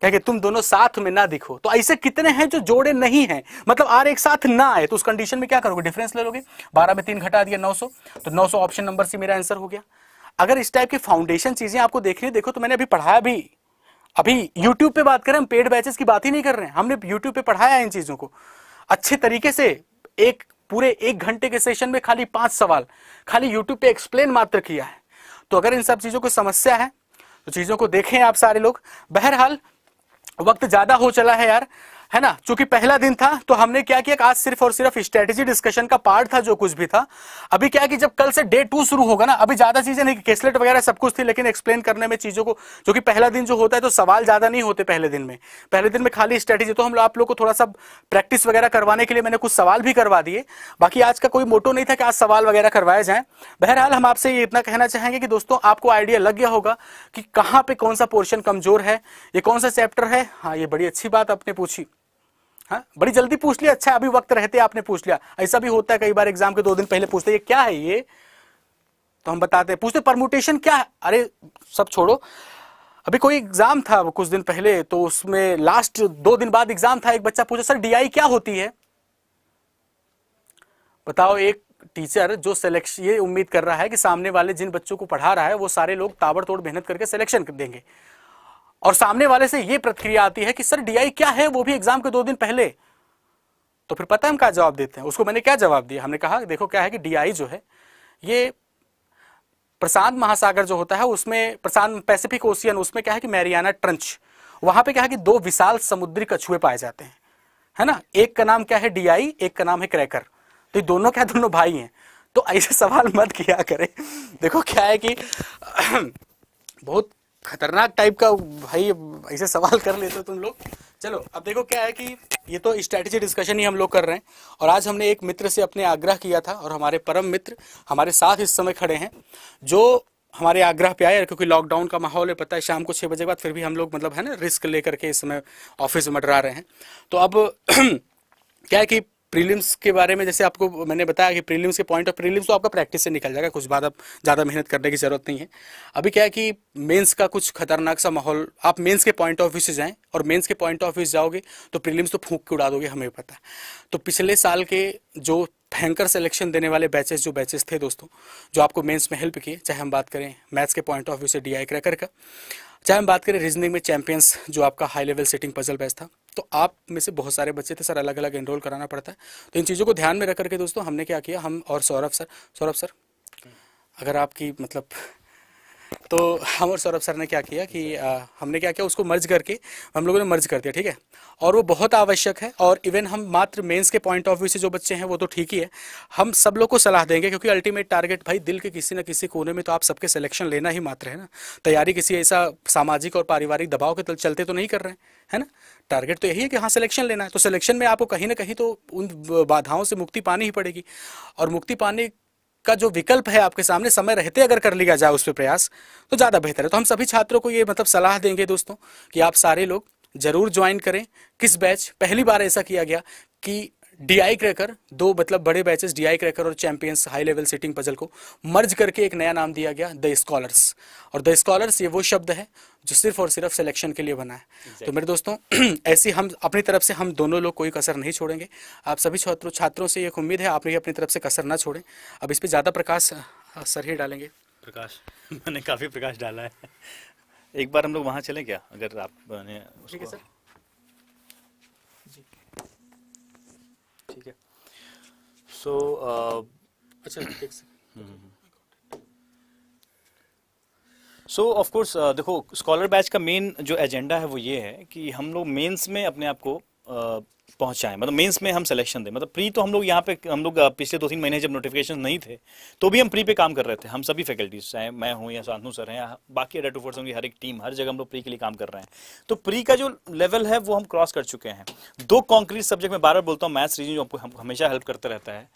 क्या कि तुम दोनों साथ में ना दिखो तो ऐसे कितने हैं जो जोड़े नहीं हैं मतलब आर एक साथ ना आए तो उस कंडीशन में क्या करोगे डिफरेंस ले लोगे बारह में तीन घटा दिया नौ तो नौ ऑप्शन नंबर से मेरा आंसर हो गया अगर इस टाइप की फाउंडेशन चीजें आपको देखनी देखो तो मैंने अभी पढ़ाया भी अभी यूट्यूब पे बात करें हम पेड बैचेस की बात ही नहीं कर रहे हैं हमने यूट्यूब पे पढ़ाया इन चीज़ों को अच्छे तरीके से एक पूरे एक घंटे के सेशन में खाली पांच सवाल खाली यूट्यूब पे एक्सप्लेन मात्र किया है तो अगर इन सब चीज़ों को समस्या है तो चीज़ों को देखें आप सारे लोग बहरहाल वक्त ज़्यादा हो चला है यार है ना चूंकि पहला दिन था तो हमने क्या किया कि आज सिर्फ और सिर्फ स्ट्रेटेजी डिस्कशन का पार्ट था जो कुछ भी था अभी क्या कि जब कल से डे टू शुरू होगा ना अभी ज्यादा चीजें नहीं केसलेट वगैरह सब कुछ थी लेकिन एक्सप्लेन करने में चीजों को जो कि पहला दिन जो होता है तो सवाल ज्यादा नहीं होते पहले दिन में पहले दिन में खाली स्ट्रेटेजी तो हम लोग आप लोग को थोड़ा सा प्रैक्टिस वगैरह करवाने के लिए मैंने कुछ सवाल भी करवा दिए बाकी आज का कोई मोटो नहीं था कि आज सवाल वगैरह करवाए जाए बहरहाल हम आपसे ये इतना कहना चाहेंगे कि दोस्तों आपको आइडिया लग गया होगा कि कहाँ पे कौन सा पोर्शन कमजोर है ये कौन सा चैप्टर है हाँ ये बड़ी अच्छी बात आपने पूछी हाँ बड़ी जल्दी पूछ लिया अच्छा अभी वक्त रहते आपने पूछ लिया ऐसा भी होता है कई बार एग्जाम के दो दिन पहले पूछते ये क्या है ये तो हम बताते हैं पूछते परमुटेशन क्या है अरे सब छोड़ो अभी कोई एग्जाम था कुछ दिन पहले तो उसमें लास्ट दो दिन बाद एग्जाम था एक बच्चा पूछा सर डीआई क्या होती है बताओ एक टीचर जो सिलेक्शन ये उम्मीद कर रहा है कि सामने वाले जिन बच्चों को पढ़ा रहा है वो सारे लोग ताबड़तोड़ मेहनत करके सिलेक्शन कर देंगे और सामने वाले से यह प्रतिक्रिया आती है कि सर डीआई क्या है वो भी एग्जाम के दो दिन पहले तो फिर पता है हम क्या जवाब देते हैं उसको मैंने क्या जवाब दिया हमने कहा देखो क्या है कि डीआई जो है ये प्रशांत महासागर जो होता है उसमें प्रशांत पैसिफिक ओशियन उसमें क्या है कि मैरियाना ट्रंच वहां पे क्या है कि दो विशाल समुद्री कछुए पाए जाते हैं है ना एक का नाम क्या है डीआई एक का नाम है क्रैकर तो ये दोनों क्या दोनों भाई हैं तो ऐसे सवाल मत किया करें देखो क्या है कि बहुत खतरनाक टाइप का भाई ऐसे सवाल कर लेते हो तुम लोग चलो अब देखो क्या है कि ये तो स्ट्रैटेजी डिस्कशन ही हम लोग कर रहे हैं और आज हमने एक मित्र से अपने आग्रह किया था और हमारे परम मित्र हमारे साथ इस समय खड़े हैं जो हमारे आग्रह पे आए क्योंकि लॉकडाउन का माहौल है पता है शाम को छः बजे बाद फिर भी हम लोग मतलब है ना रिस्क लेकर के इस समय ऑफिस मटरा रहे हैं तो अब क्या है कि प्रीलिम्स के बारे में जैसे आपको मैंने बताया कि प्रीलिम्स के पॉइंट ऑफ प्रीलिम्स तो आपका प्रैक्टिस से निकल जाएगा कुछ ज़्यादा ज़्यादा मेहनत करने की ज़रूरत नहीं है अभी क्या है कि मेंस का कुछ खतरनाक सा माहौल आप मेंस के पॉइंट ऑफ व्यू से जाएँ और मेंस के पॉइंट ऑफ व्यू जाओगे तो प्रीलिम्स तो फूक के उड़ा दोगे हमें पता है तो पिछले साल के जो भयंकर सिलेक्शन देने वाले बैचेस जो बैचेस थे दोस्तों जो आपको मेंस में हेल्प किए चाहे हम बात करें मैथ्स के पॉइंट ऑफ व्यू से डी आई क्रैकर का चाहे हम बात करें रीजनिंग में चैंपियंस जो आपका high level setting puzzle batch था तो आप में से बहुत सारे बच्चे थे सर अलग अलग एनरोल कराना पड़ता है तो इन चीज़ों को ध्यान में रख करके दोस्तों हमने क्या किया हम और सौरभ सर सौरभ सर अगर आपकी मतलब तो हम और सौरभ सर ने क्या किया कि आ, हमने क्या किया उसको मर्ज करके हम लोगों ने मर्ज कर दिया ठीक है और वो बहुत आवश्यक है और इवन हम मात्र मेंस के पॉइंट ऑफ व्यू से जो बच्चे हैं वो तो ठीक ही है हम सब लोग को सलाह देंगे क्योंकि अल्टीमेट टारगेट भाई दिल के किसी न किसी कोने में तो आप सबके सिलेक्शन लेना ही मात्र है ना तैयारी किसी ऐसा सामाजिक और पारिवारिक दबाव के चलते तो नहीं कर रहे हैं है ना टारगेट तो यही है कि हाँ सिलेक्शन लेना है तो सिलेक्शन में आपको कहीं ना कहीं तो उन बाधाओं से मुक्ति पानी ही पड़ेगी और मुक्ति पाने का जो विकल्प है आपके सामने समय रहते अगर कर लिया जाए उस पर प्रयास तो ज़्यादा बेहतर है तो हम सभी छात्रों को ये मतलब सलाह देंगे दोस्तों कि आप सारे लोग जरूर ज्वाइन करें किस बैच पहली बार ऐसा किया गया कि डीआई क्रैकर दो मतलब बड़े बैचेस डीआई क्रैकर और champions high level sitting puzzle को मर्ज करके एक नया नाम दिया गया द स्कॉलर्स और द स्कॉलर्स ये वो शब्द है जो सिर्फ और सिर्फ सिलेक्शन के लिए बना है तो exactly. तो मेरे दोस्तों ऐसी हम अपनी तरफ से हम दोनों लोग कोई कसर नहीं छोड़ेंगे आप सभी छात्रों छात्रों से एक उम्मीद है आप भी अपनी तरफ से कसर ना छोड़ें अब इस पर ज़्यादा प्रकाश हाँ, सर ही डालेंगे प्रकाश मैंने काफ़ी प्रकाश डाला है एक बार हम लोग वहाँ चले क्या अगर आपने ठीक है सर so uh, अच्छा सो ऑफ कोर्स देखो स्कॉलर बैच का मेन जो एजेंडा है वो ये है कि हम लोग मेंस में अपने आप को uh, पहुंचाएं मतलब मेंस में हम सिलेक्शन दें मतलब प्री तो हम लोग यहाँ पे हम लोग पिछले दो तीन महीने जब नोटिफिकेशन नहीं थे तो भी हम प्री पे काम कर रहे थे हम सभी फैकल्टीज चाहे मैं हूँ या शांतनु सर हैं बाकी अडा टू फोर्स हर एक टीम हर जगह हम लोग प्री के लिए काम कर रहे हैं तो प्री का जो लेवल है वो हम क्रॉस कर चुके हैं दो कॉन्क्रीट सब्जेक्ट में बार बार बोलता हूँ मैथ्स रीजन आपको हमेशा हेल्प करता रहता है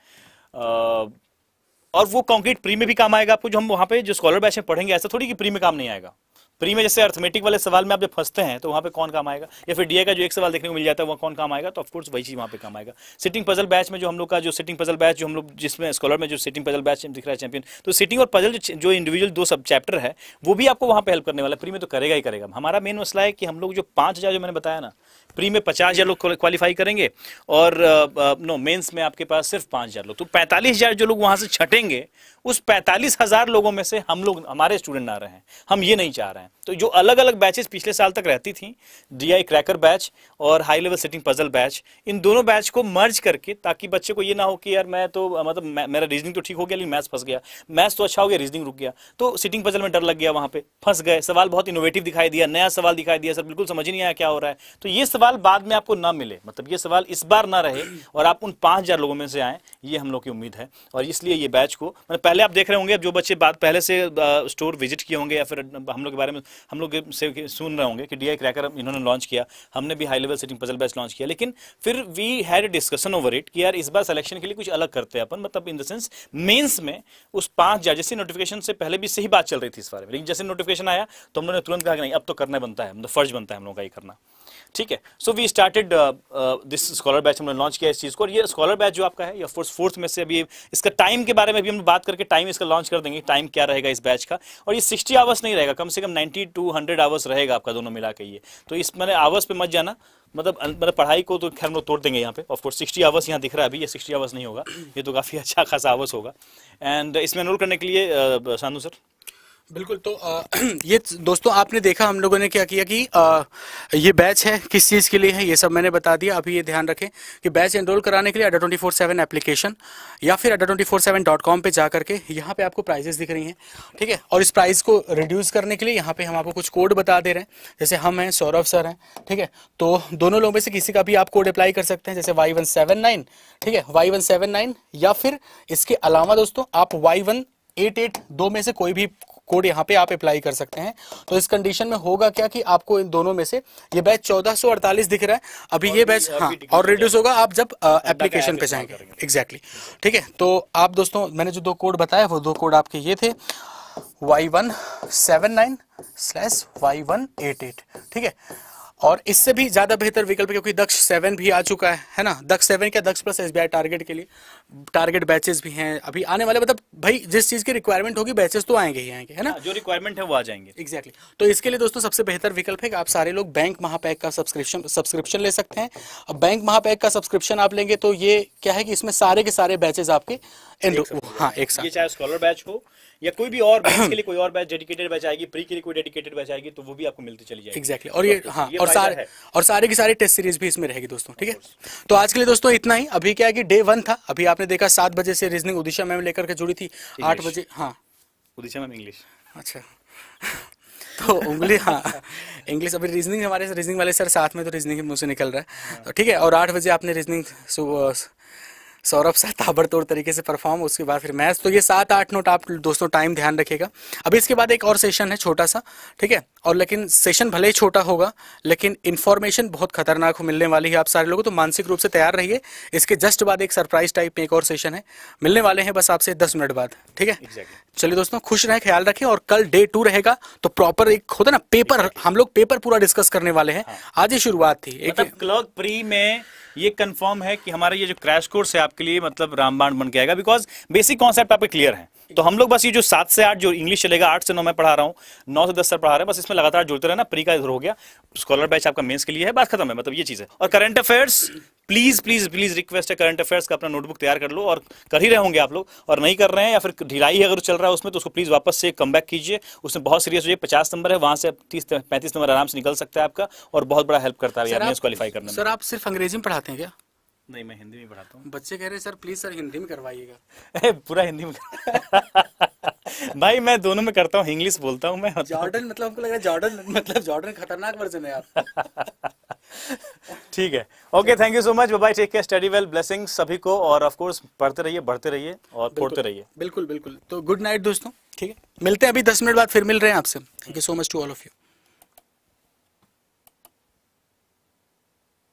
और वो कॉन्क्रीट प्री में भी काम आएगा आपको जो हम वहाँ पे जो स्कॉलर बैच में पढ़ेंगे ऐसा थोड़ी कि प्री में काम नहीं आएगा प्री में जैसे अर्थमेटिक वाले सवाल में आप जब फंसते हैं तो वहाँ पे कौन काम आएगा या फिर डीए का जो एक सवाल देखने को मिल जाता है वहाँ कौन काम आएगा तो ऑफकोर्स वही चीज़ वहाँ पे काम आएगा सिटिंग पजल बैच में जो हम लोग का जो सिटिंग पजल बैच जो हम लोग जिसमें स्कॉलर में जो सिटिंग पजल बैच दिख रहा है चैंपियन तो सिटिंग और पजल जो, इंडिविजुअल दो सब चैप्टर है वो भी आपको वहाँ पर हेल्प करने वाला है प्री में तो करेगा ही करेगा हमारा मेन मसला है कि हम लोग जो पाँच जो मैंने बताया ना प्री में पचास हज़ार लोग क्वालिफाई करेंगे और नो मेन्स में आपके पास सिर्फ पाँच हज़ार लोग तो पैंतालीस हज़ार जो लोग वहाँ से छटेंगे उस पैंतालीस हज़ार लोगों में से हम लोग हमारे स्टूडेंट आ रहे हैं हम ये नहीं चाह रहे हैं हैं तो जो अलग अलग बैचेस पिछले साल तक रहती थी डीआई क्रैकर बैच और high level setting puzzle batch इन दोनों बैच को मर्ज करके ताकि बच्चे को ये ना हो कि यार मैं तो मतलब मेरा रीजनिंग तो ठीक हो गया लेकिन मैथ्स फंस गया मैथ्स तो अच्छा हो गया रीजनिंग रुक गया तो सिटिंग पजल में डर लग गया वहाँ पे फंस गए सवाल बहुत इनोवेटिव दिखाई दिया नया सवाल दिखाई दिया सर बिल्कुल समझ नहीं आया क्या हो रहा है तो ये सवाल बाद में आपको ना मिले मतलब ये सवाल इस बार ना रहे और आप उन पाँच लोगों में से आए ये हम लोग की उम्मीद है और इसलिए ये बैच को मतलब पहले आप देख रहे होंगे जो बच्चे पहले से स्टोर विजिट किए होंगे या फिर हम लोग के बारे बारे में हम लोग से सुन रहे होंगे कि डी आई क्रैकर इन्होंने लॉन्च किया हमने भी high level setting puzzle best launch किया लेकिन फिर we had discussion over it कि यार इस बार सिलेक्शन के लिए कुछ अलग करते हैं अपन मतलब इन द सेंस मेन्स में उस पांच जजेस की नोटिफिकेशन से पहले भी सही बात चल रही थी इस बारे में लेकिन जैसे नोटिफिकेशन आया तो हम लोगों ने तुरंत कहा कि नहीं अब तो करना बनता है मतलब फर्ज बनता है हम लोग का ये करना ठीक है so we started this scholar batch हमने लॉन्च किया इस चीज़ को और ये स्कॉलर बैच जो आपका है फोर्स फोर्थ में से अभी इसका टाइम के बारे में भी हम बात करके टाइम इसका लॉन्च कर देंगे टाइम क्या रहेगा इस बैच का और ये सिक्सटी आवर्स नहीं रहेगा कम से कम नाइन्टी टू हंड्रेड आवर्स रहेगा आपका दोनों मिला के ये तो इस मैंने मतलब आवर्स पे मत जाना मतलब मतलब पढ़ाई को तो खैर हम लोग तोड़ देंगे यहाँ पे ऑफकोर्स सिक्सटी आवर्स यहाँ दिख रहा है अभी ये सिक्सटी आवर्स नहीं होगा ये तो काफ़ी अच्छा खासा आवर्स होगा एंड इसमें एनरोल करने के लिए uh, सानू सर बिल्कुल तो आ, ये दोस्तों आपने देखा हम लोगों ने क्या किया कि आ, ये बैच है किस चीज़ के लिए है ये सब मैंने बता दिया अभी ये ध्यान रखें कि बैच एनरोल कराने के लिए अड्डा ट्वेंटी फोर सेवन एप्लीकेशन या फिर Adda twenty four seven dot com पर जा करके यहाँ पे आपको प्राइजेस दिख रही हैं ठीक है और इस प्राइस को रिड्यूस करने के लिए यहाँ पे हम आपको कुछ कोड बता दे रहे हैं जैसे हम हैं सौरभ सर हैं ठीक है तो दोनों लोगों में से किसी का भी आप कोड अप्लाई कर सकते हैं जैसे वाई वन सेवन नाइन ठीक है वाई वन सेवन नाइन या फिर इसके अलावा दोस्तों आप वाई वन एट एट दो में से कोई भी कोड यहाँ पे आप अप्लाई कर सकते हैं तो इस कंडीशन में होगा क्या कि आपको इन दोनों में से ये बैच 1448 दिख रहा है अभी ये बैच हाँ और रिड्यूस होगा आप जब एप्लीकेशन पे जाएंगे एग्जैक्टली ठीक है तो आप दोस्तों मैंने जो दो कोड बताया वो दो कोड आपके ये थे Y one seven nine slash Y ठीक है और इससे भी ज़्यादा बेहतर विकल्प क्योंकि दक्ष सेवन भी आ चुका है है ना दक्ष सेवन क्या दक्ष प्लस एस टारगेट के लिए टारगेट बैचेस भी हैं अभी आने वाले मतलब भाई जिस चीज़ की रिक्वायरमेंट होगी बैचेस तो आएंगे ही आएंगे है ना हाँ, जो रिक्वायरमेंट है वो आ जाएंगे एक्जैक्टली exactly. तो इसके लिए दोस्तों सबसे बेहतर विकल्प है कि आप सारे लोग बैंक महापैक का सब्सक्रिप्शन सब्सक्रिप्शन ले सकते हैं अब बैंक महापैक का सब्सक्रिप्शन आप लेंगे तो ये क्या है कि इसमें सारे के सारे बैचेज आपके हाँ एक साथ चाहे स्कॉलर बैच हो या कोई भी और बैच के लिए कोई और बैच डेडिकेटेड बैच आएगी प्री के लिए कोई डेडिकेटेड बैच आएगी तो वो भी आपको मिलती चली जाएगी एक्जैक्टली और ये तो हाँ और सारे और सारे के सारे टेस्ट सीरीज भी इसमें रहेगी दोस्तों ठीक है तो आज के लिए दोस्तों इतना ही अभी क्या है कि डे वन था अभी आपने देखा सात बजे से रीजनिंग उदिशा मैम लेकर के जुड़ी थी आठ बजे हाँ उदिशा मैम इंग्लिश अच्छा तो उंगली हाँ इंग्लिश अभी रीजनिंग हमारे रीजनिंग वाले सर साथ में तो रीजनिंग मुझसे निकल रहा है हाँ। तो ठीक है और आठ बजे आपने रीजनिंग सुबह सौरभ सर ताबड़तोड़ तरीके से परफॉर्म उसके बाद फिर मैच तो ये सात आठ नोट आप दोस्तों टाइम ध्यान रखेगा अभी इसके बाद एक और सेशन है छोटा सा ठीक है और लेकिन सेशन भले ही छोटा होगा लेकिन इन्फॉर्मेशन बहुत खतरनाक हो मिलने वाली है आप सारे लोगों तो मानसिक रूप से तैयार रहिए इसके जस्ट बाद एक सरप्राइज टाइप में एक और सेशन है मिलने वाले हैं बस आपसे दस मिनट बाद ठीक है चलिए दोस्तों खुश रहें ख्याल रखें और कल डे टू रहेगा तो प्रॉपर एक होता ना पेपर हम लोग पेपर पूरा डिस्कस करने वाले हैं हाँ। आज ही शुरुआत थी एक क्लॉक मतलब प्री में ये कंफर्म है कि हमारा ये जो क्रैश कोर्स है आपके लिए मतलब रामबाण बन के आएगा बिकॉज बेसिक कॉन्सेप्ट आपके क्लियर है तो हम लोग बस ये जो सात से आठ जो इंग्लिश चलेगा आठ से नौ में पढ़ा रहा हूँ नौ से दस से पढ़ा रहे हैं बस इसमें लगातार जुड़ते रहना प्री का इधर हो गया स्कॉलर बैच आपका मेंस के लिए है बात खत्म है मतलब ये चीज़ है और current affairs please please please request है करंट अफेयर्स का अपना नोटबुक तैयार कर लो और कर ही रहे होंगे आप लोग और नहीं कर रहे हैं या फिर ढिलाई अगर चल रहा है उसमें तो उसको प्लीज वापस से कम बैक कीजिए उसमें बहुत सीरियस हो जाए पचास नंबर है वहां से तीस पैंतीस नंबर आराम से निकल सकता है आपका और बहुत बड़ा हेल्प करता है यार क्वालिफाई करना सर आप सिर्फ अंग्रेजी में पढ़ाते हैं क्या नहीं मैं हिंदी में पढ़ाता हूँ बच्चे कह रहे हैं सर प्लीज सर हिंदी में करवाइएगा पूरा हिंदी में भाई मैं दोनों में करता हूँ इंग्लिश बोलता हूँ मैं जॉर्डन मतलब हमको लग रहा है जॉर्डन मतलब जॉर्डन खतरनाक वर्जन है यार ठीक है okay thank you so much bye take care study well blessing सभी को और ऑफ कोर्स पढ़ते रहिए बढ़ते रहिए और पढ़ते रहिए बिल्कुल बिल्कुल तो गुड नाइट दोस्तों ठीक है मिलते हैं अभी दस मिनट बाद फिर मिल रहे हैं आपसे thank you so much to all of you